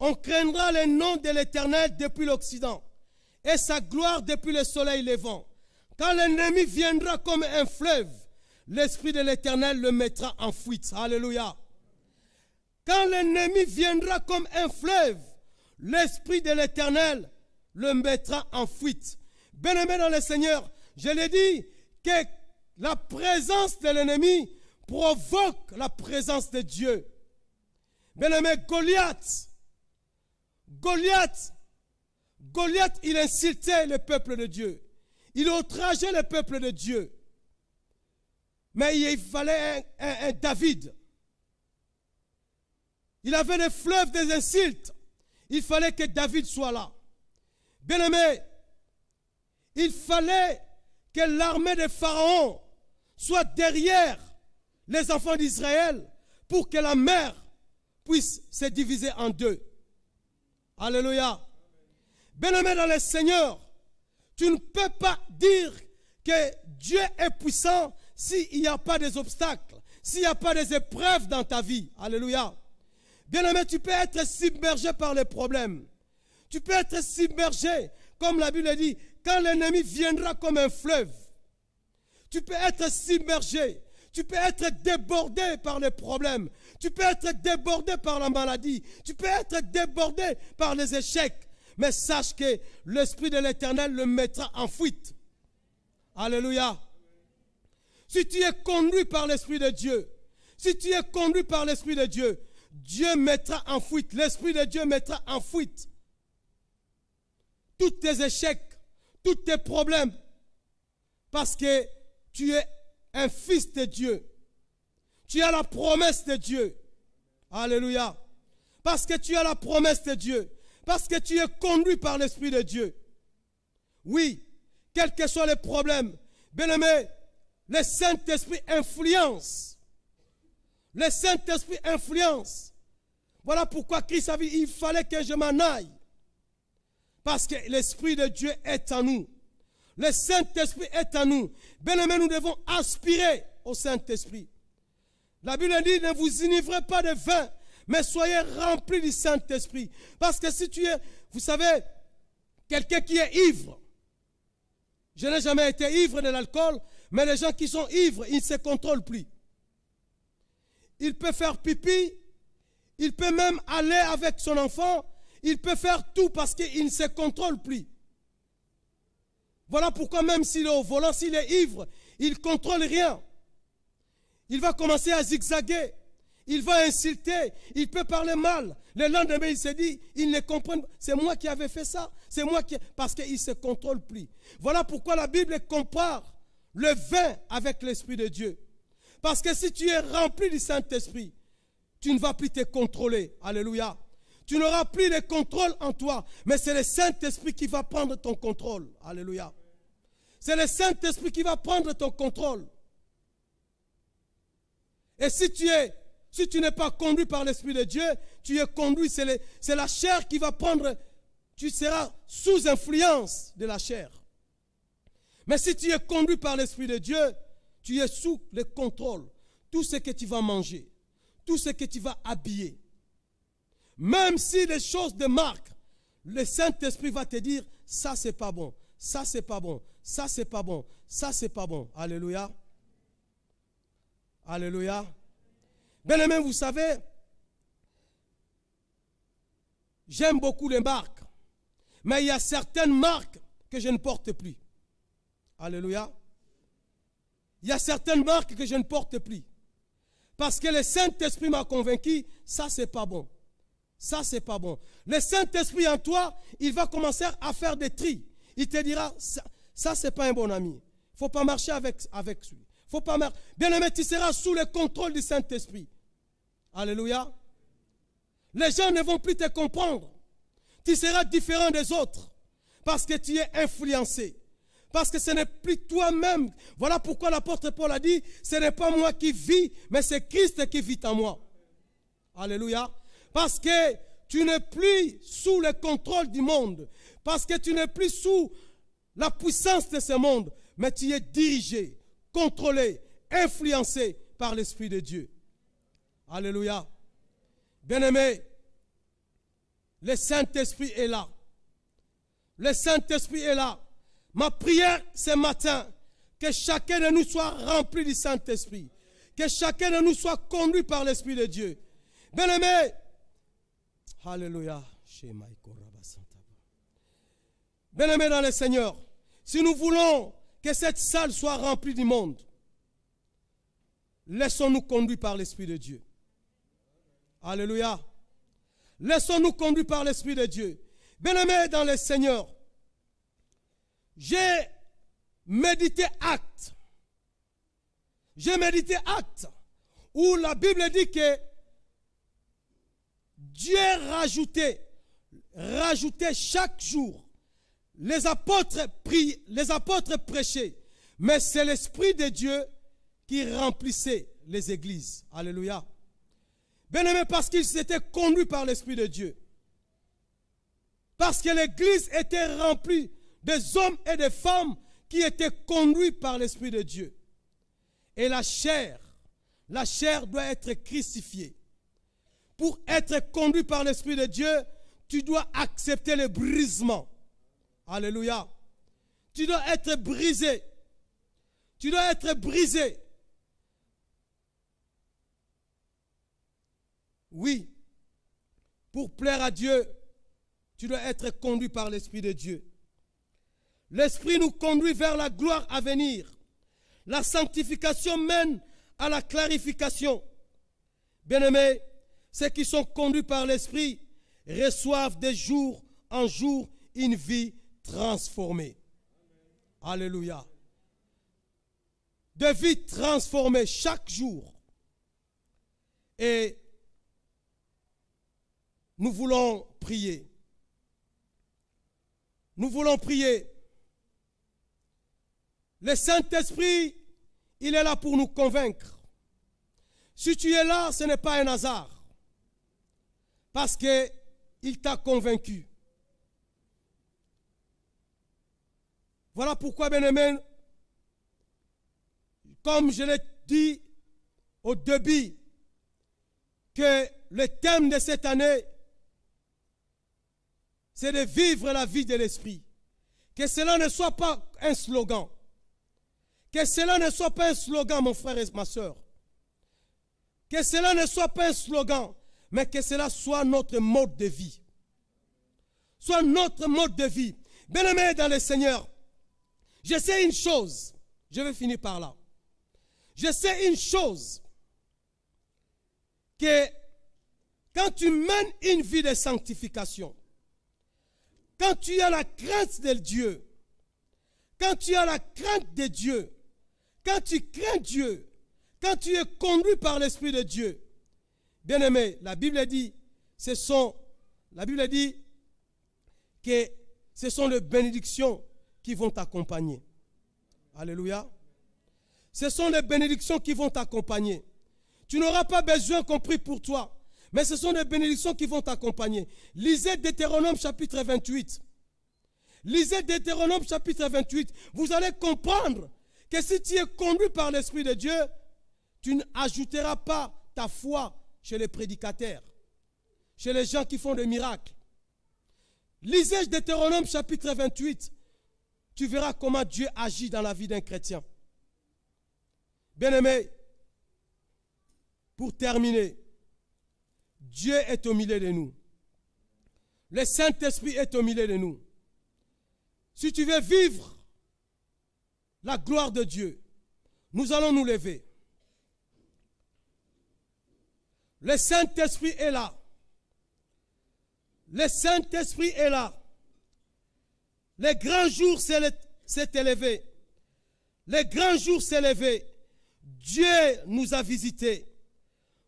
on craindra le nom de l'Éternel depuis l'Occident et sa gloire depuis le soleil levant. Quand l'ennemi viendra comme un fleuve, l'Esprit de l'Éternel le mettra en fuite. Alléluia. Quand l'ennemi viendra comme un fleuve, l'Esprit de l'Éternel le mettra en fuite. Bien-aimé dans le Seigneur, je l'ai dit, que la présence de l'ennemi provoque la présence de Dieu. Bien-aimé, Goliath, Goliath, Goliath, il insultait le peuple de Dieu. Il outrageait le peuple de Dieu. Mais il fallait un, David. Il avait des fleuves des insultes. Il fallait que David soit là bien aimé il fallait que l'armée des pharaons soit derrière les enfants d'Israël pour que la mer puisse se diviser en deux. Alléluia. Bien-aimé dans le Seigneur, tu ne peux pas dire que Dieu est puissant s'il n'y a pas des obstacles, s'il n'y a pas des épreuves dans ta vie. Alléluia. Bien-aimé, tu peux être submergé par les problèmes. Tu peux être submergé, comme la Bible dit, quand l'ennemi viendra comme un fleuve. Tu peux être submergé. Tu peux être débordé par les problèmes. Tu peux être débordé par la maladie. Tu peux être débordé par les échecs. Mais sache que l'Esprit de l'Éternel le mettra en fuite. Alléluia. Si tu es conduit par l'Esprit de Dieu, si tu es conduit par l'Esprit de Dieu, Dieu mettra en fuite, l'Esprit de Dieu mettra en fuite tous tes échecs, tous tes problèmes, parce que tu es un fils de Dieu. Tu as la promesse de Dieu. Alléluia. Parce que tu as la promesse de Dieu. Parce que tu es conduit par l'Esprit de Dieu. Oui, quels que soient les problèmes, bien-aimé, le Saint-Esprit influence. Le Saint-Esprit influence. Voilà pourquoi Christ a dit, il fallait que je m'en aille. Parce que l'Esprit de Dieu est en nous. Le Saint-Esprit est en nous. Bien aimé, nous devons aspirer au Saint-Esprit. La Bible dit, ne vous inivrez pas de vin, mais soyez remplis du Saint-Esprit. Parce que si tu es, vous savez, quelqu'un qui est ivre, je n'ai jamais été ivre de l'alcool, mais les gens qui sont ivres, ils ne se contrôlent plus. Il peut faire pipi, il peut même aller avec son enfant il peut faire tout parce qu'il ne se contrôle plus. Voilà pourquoi même s'il est au volant, s'il est ivre, il ne contrôle rien. Il va commencer à zigzaguer. Il va insulter. Il peut parler mal. Le lendemain, il se dit, il ne comprend pas. C'est moi qui avais fait ça. C'est moi qui... Parce qu'il ne se contrôle plus. Voilà pourquoi la Bible compare le vin avec l'Esprit de Dieu. Parce que si tu es rempli du Saint-Esprit, tu ne vas plus te contrôler. Alléluia. Tu n'auras plus de contrôle en toi, mais c'est le Saint-Esprit qui va prendre ton contrôle. Alléluia. C'est le Saint-Esprit qui va prendre ton contrôle. Et si tu es, si tu n'es pas conduit par l'Esprit de Dieu, tu es conduit, c'est la chair qui va prendre, tu seras sous influence de la chair. Mais si tu es conduit par l'Esprit de Dieu, tu es sous le contrôle. Tout ce que tu vas manger, tout ce que tu vas habiller, même si les choses de marque le Saint-Esprit va te dire, ça c'est pas bon, ça c'est pas bon, ça c'est pas bon, ça c'est pas bon. Alléluia. Alléluia. Bien-aimé, vous savez, j'aime beaucoup les marques, mais il y a certaines marques que je ne porte plus. Alléluia. Il y a certaines marques que je ne porte plus. Parce que le Saint-Esprit m'a convaincu, ça c'est pas bon. Ça, c'est pas bon. Le Saint-Esprit en toi, il va commencer à faire des tris. Il te dira, ça, c'est pas un bon ami. Faut pas marcher avec, avec lui. Faut pas marcher. Bien aimé, tu seras sous le contrôle du Saint-Esprit. Alléluia. Les gens ne vont plus te comprendre. Tu seras différent des autres parce que tu es influencé. Parce que ce n'est plus toi-même. Voilà pourquoi l'apôtre Paul a dit, ce n'est pas moi qui vis, mais c'est Christ qui vit en moi. Alléluia. Parce que tu n'es plus sous le contrôle du monde. Parce que tu n'es plus sous la puissance de ce monde. Mais tu es dirigé, contrôlé, influencé par l'Esprit de Dieu. Alléluia. Bien-aimé, le Saint-Esprit est là. Le Saint-Esprit est là. Ma prière ce matin, que chacun de nous soit rempli du Saint-Esprit. Que chacun de nous soit conduit par l'Esprit de Dieu. Bien-aimé, Alléluia. Bien-aimés dans le Seigneur, si nous voulons que cette salle soit remplie du monde, laissons-nous conduire par l'Esprit de Dieu. Alléluia. Laissons-nous conduire par l'Esprit de Dieu. Bien-aimés dans le Seigneur, j'ai médité acte. J'ai médité acte où la Bible dit que Dieu rajoutait, rajoutait chaque jour. Les apôtres prient, les apôtres prêchaient, mais c'est l'Esprit de Dieu qui remplissait les églises. Alléluia. Bien aimé, parce qu'ils étaient conduits par l'Esprit de Dieu. Parce que l'église était remplie des hommes et des femmes qui étaient conduits par l'Esprit de Dieu. Et la chair, la chair doit être crucifiée pour être conduit par l'Esprit de Dieu, tu dois accepter le brisement. Alléluia. Tu dois être brisé. Tu dois être brisé. Oui, pour plaire à Dieu, tu dois être conduit par l'Esprit de Dieu. L'Esprit nous conduit vers la gloire à venir. La sanctification mène à la clarification. Bien-aimés, ceux qui sont conduits par l'Esprit reçoivent de jour en jour une vie transformée. Alléluia. De vie transformée chaque jour. Et nous voulons prier. Nous voulons prier. Le Saint-Esprit, il est là pour nous convaincre. Si tu es là, ce n'est pas un hasard. Parce qu'il t'a convaincu. Voilà pourquoi, bien comme je l'ai dit au début, que le thème de cette année, c'est de vivre la vie de l'esprit. Que cela ne soit pas un slogan. Que cela ne soit pas un slogan, mon frère et ma soeur. Que cela ne soit pas un slogan mais que cela soit notre mode de vie. Soit notre mode de vie. Bien-aimé dans le Seigneur, je sais une chose, je vais finir par là. Je sais une chose, que quand tu mènes une vie de sanctification, quand tu as la crainte de Dieu, quand tu as la crainte de Dieu, quand tu crains Dieu, quand tu es conduit par l'Esprit de Dieu, bien aimé, la Bible dit, la Bible dit que ce sont les bénédictions qui vont t'accompagner. Alléluia. Ce sont les bénédictions qui vont t'accompagner. Tu n'auras pas besoin qu'on prie pour toi, mais ce sont les bénédictions qui vont t'accompagner. Lisez Deutéronome chapitre 28. Lisez Deutéronome chapitre 28. Vous allez comprendre que si tu es conduit par l'Esprit de Dieu, tu n'ajouteras pas ta foi chez les prédicateurs, chez les gens qui font des miracles. Lisez Deutéronome chapitre 28. Tu verras comment Dieu agit dans la vie d'un chrétien. Bien-aimé, pour terminer, Dieu est au milieu de nous. Le Saint-Esprit est au milieu de nous. Si tu veux vivre la gloire de Dieu, nous allons nous lever. Le Saint-Esprit est là. Le Saint-Esprit est là. Les grands jours s'est élevé. Les grands jours s'est levé. Dieu nous a visités.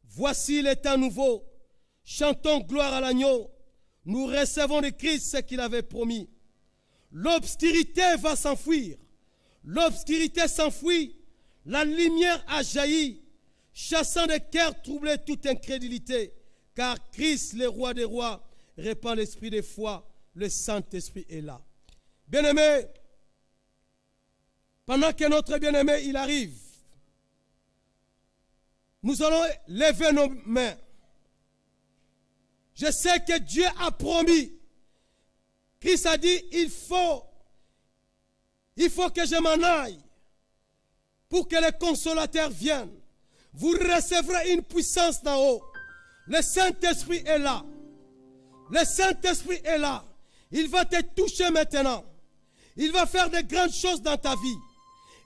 Voici l'état nouveau. Chantons gloire à l'agneau. Nous recevons de Christ ce qu'il avait promis. L'obscurité va s'enfuir. L'obscurité s'enfuit. La lumière a jailli chassant des cœurs troublés toute incrédulité, car Christ, le roi des rois, répand l'esprit des foi, le Saint-Esprit est là. Bien-aimé, pendant que notre bien-aimé, il arrive, nous allons lever nos mains. Je sais que Dieu a promis. Christ a dit, il faut, il faut que je m'en aille pour que les consolateur viennent vous recevrez une puissance d'en haut. Le Saint-Esprit est là. Le Saint-Esprit est là. Il va te toucher maintenant. Il va faire de grandes choses dans ta vie.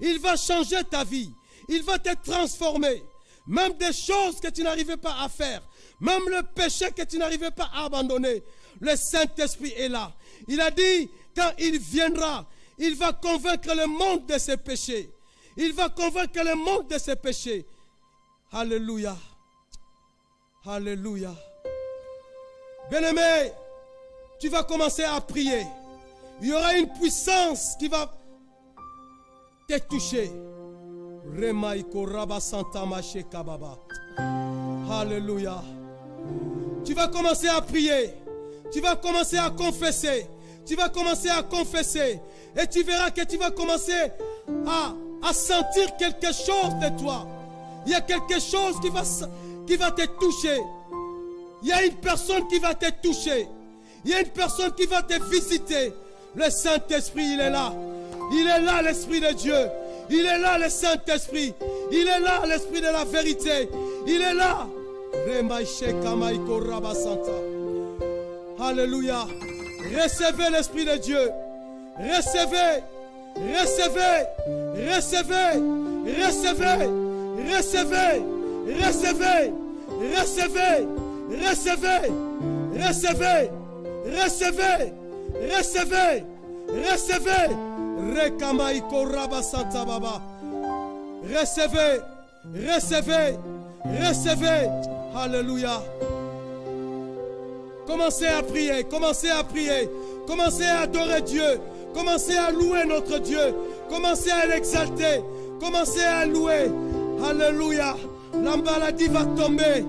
Il va changer ta vie. Il va te transformer. Même des choses que tu n'arrivais pas à faire. Même le péché que tu n'arrivais pas à abandonner. Le Saint-Esprit est là. Il a dit, quand il viendra, il va convaincre le monde de ses péchés. Il va convaincre le monde de ses péchés. Alléluia. Alléluia. Bien-aimé, tu vas commencer à prier. Il y aura une puissance qui va te toucher. Alléluia. Tu vas commencer à prier. Tu vas commencer à confesser. Tu vas commencer à confesser. Et tu verras que tu vas commencer à sentir quelque chose de toi. Il y a quelque chose qui va, qui va te toucher. Il y a une personne qui va te toucher. Il y a une personne qui va te visiter. Le Saint-Esprit, il est là. Il est là, l'Esprit de Dieu. Il est là, le Saint-Esprit. Il est là, l'Esprit de la vérité. Il est là. Alléluia. Recevez l'Esprit de Dieu. Recevez. Recevez. Recevez. Recevez. Recevez, recevez, recevez, recevez, recevez, recevez, recevez, recevez. Rekamaiko Rabasanta Recevez, recevez, recevez. Alléluia. Commencez à prier, commencez à prier, commencez à adorer Dieu, commencez à louer notre Dieu, commencez à l'exalter, commencez à louer. Alléluia. La maladie va tomber.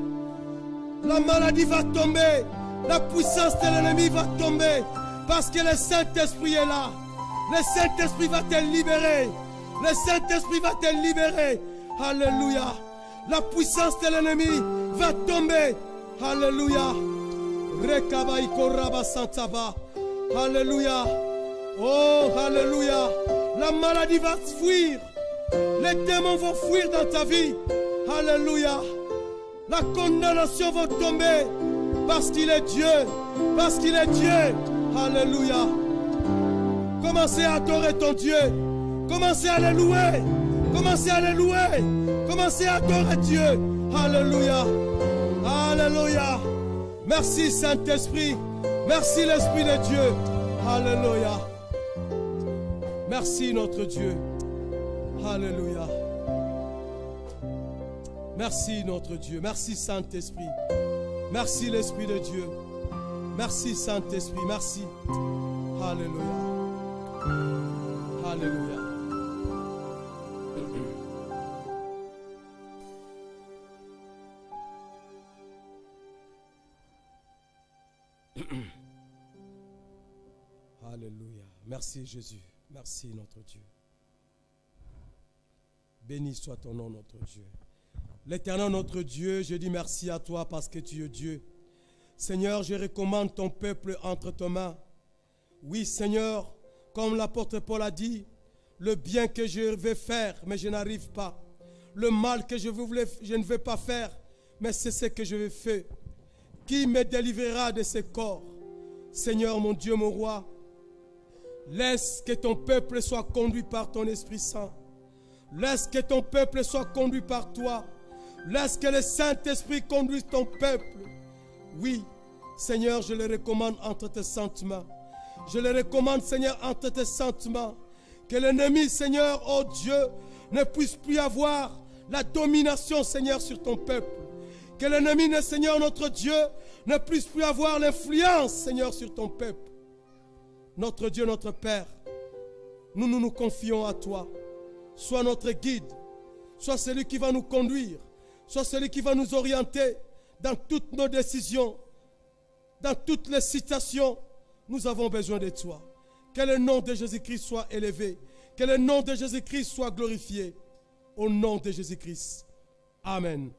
La maladie va tomber. La puissance de l'ennemi va tomber. Parce que le Saint-Esprit est là. Le Saint-Esprit va te libérer. Le Saint-Esprit va te libérer. Alléluia. La puissance de l'ennemi va tomber. Alléluia. Alléluia. Oh, Alléluia. La maladie va fuir. Les démons vont fuir dans ta vie. Alléluia. La condamnation va tomber parce qu'il est Dieu. Parce qu'il est Dieu. Alléluia. Commencez à adorer ton Dieu. Commencez à le louer. Commencez à le louer. Commencez à adorer Dieu. Alléluia. Alléluia. Merci Saint-Esprit. Merci l'Esprit de Dieu. Alléluia. Merci notre Dieu. Alléluia. Merci notre Dieu. Merci Saint-Esprit. Merci l'Esprit de Dieu. Merci Saint-Esprit. Merci. Alléluia. Alléluia. Alléluia. Merci Jésus. Merci notre Dieu. Béni soit ton nom, notre Dieu. L'éternel, notre Dieu, je dis merci à toi parce que tu es Dieu. Seigneur, je recommande ton peuple entre tes mains. Oui, Seigneur, comme l'apôtre Paul a dit, le bien que je vais faire, mais je n'arrive pas. Le mal que je, je ne vais pas faire, mais c'est ce que je vais faire. Qui me délivrera de ce corps Seigneur, mon Dieu, mon roi, laisse que ton peuple soit conduit par ton Esprit Saint. Laisse que ton peuple soit conduit par toi. Laisse que le Saint-Esprit conduise ton peuple. Oui, Seigneur, je le recommande entre tes sentiments. Je le recommande, Seigneur, entre tes sentiments. Que l'ennemi, Seigneur, oh Dieu, ne puisse plus avoir la domination, Seigneur, sur ton peuple. Que l'ennemi, Seigneur, notre Dieu, ne puisse plus avoir l'influence, Seigneur, sur ton peuple. Notre Dieu, notre Père, nous nous, nous confions à toi. Sois notre guide. soit celui qui va nous conduire. soit celui qui va nous orienter dans toutes nos décisions, dans toutes les situations. Nous avons besoin de toi. Que le nom de Jésus-Christ soit élevé. Que le nom de Jésus-Christ soit glorifié. Au nom de Jésus-Christ. Amen.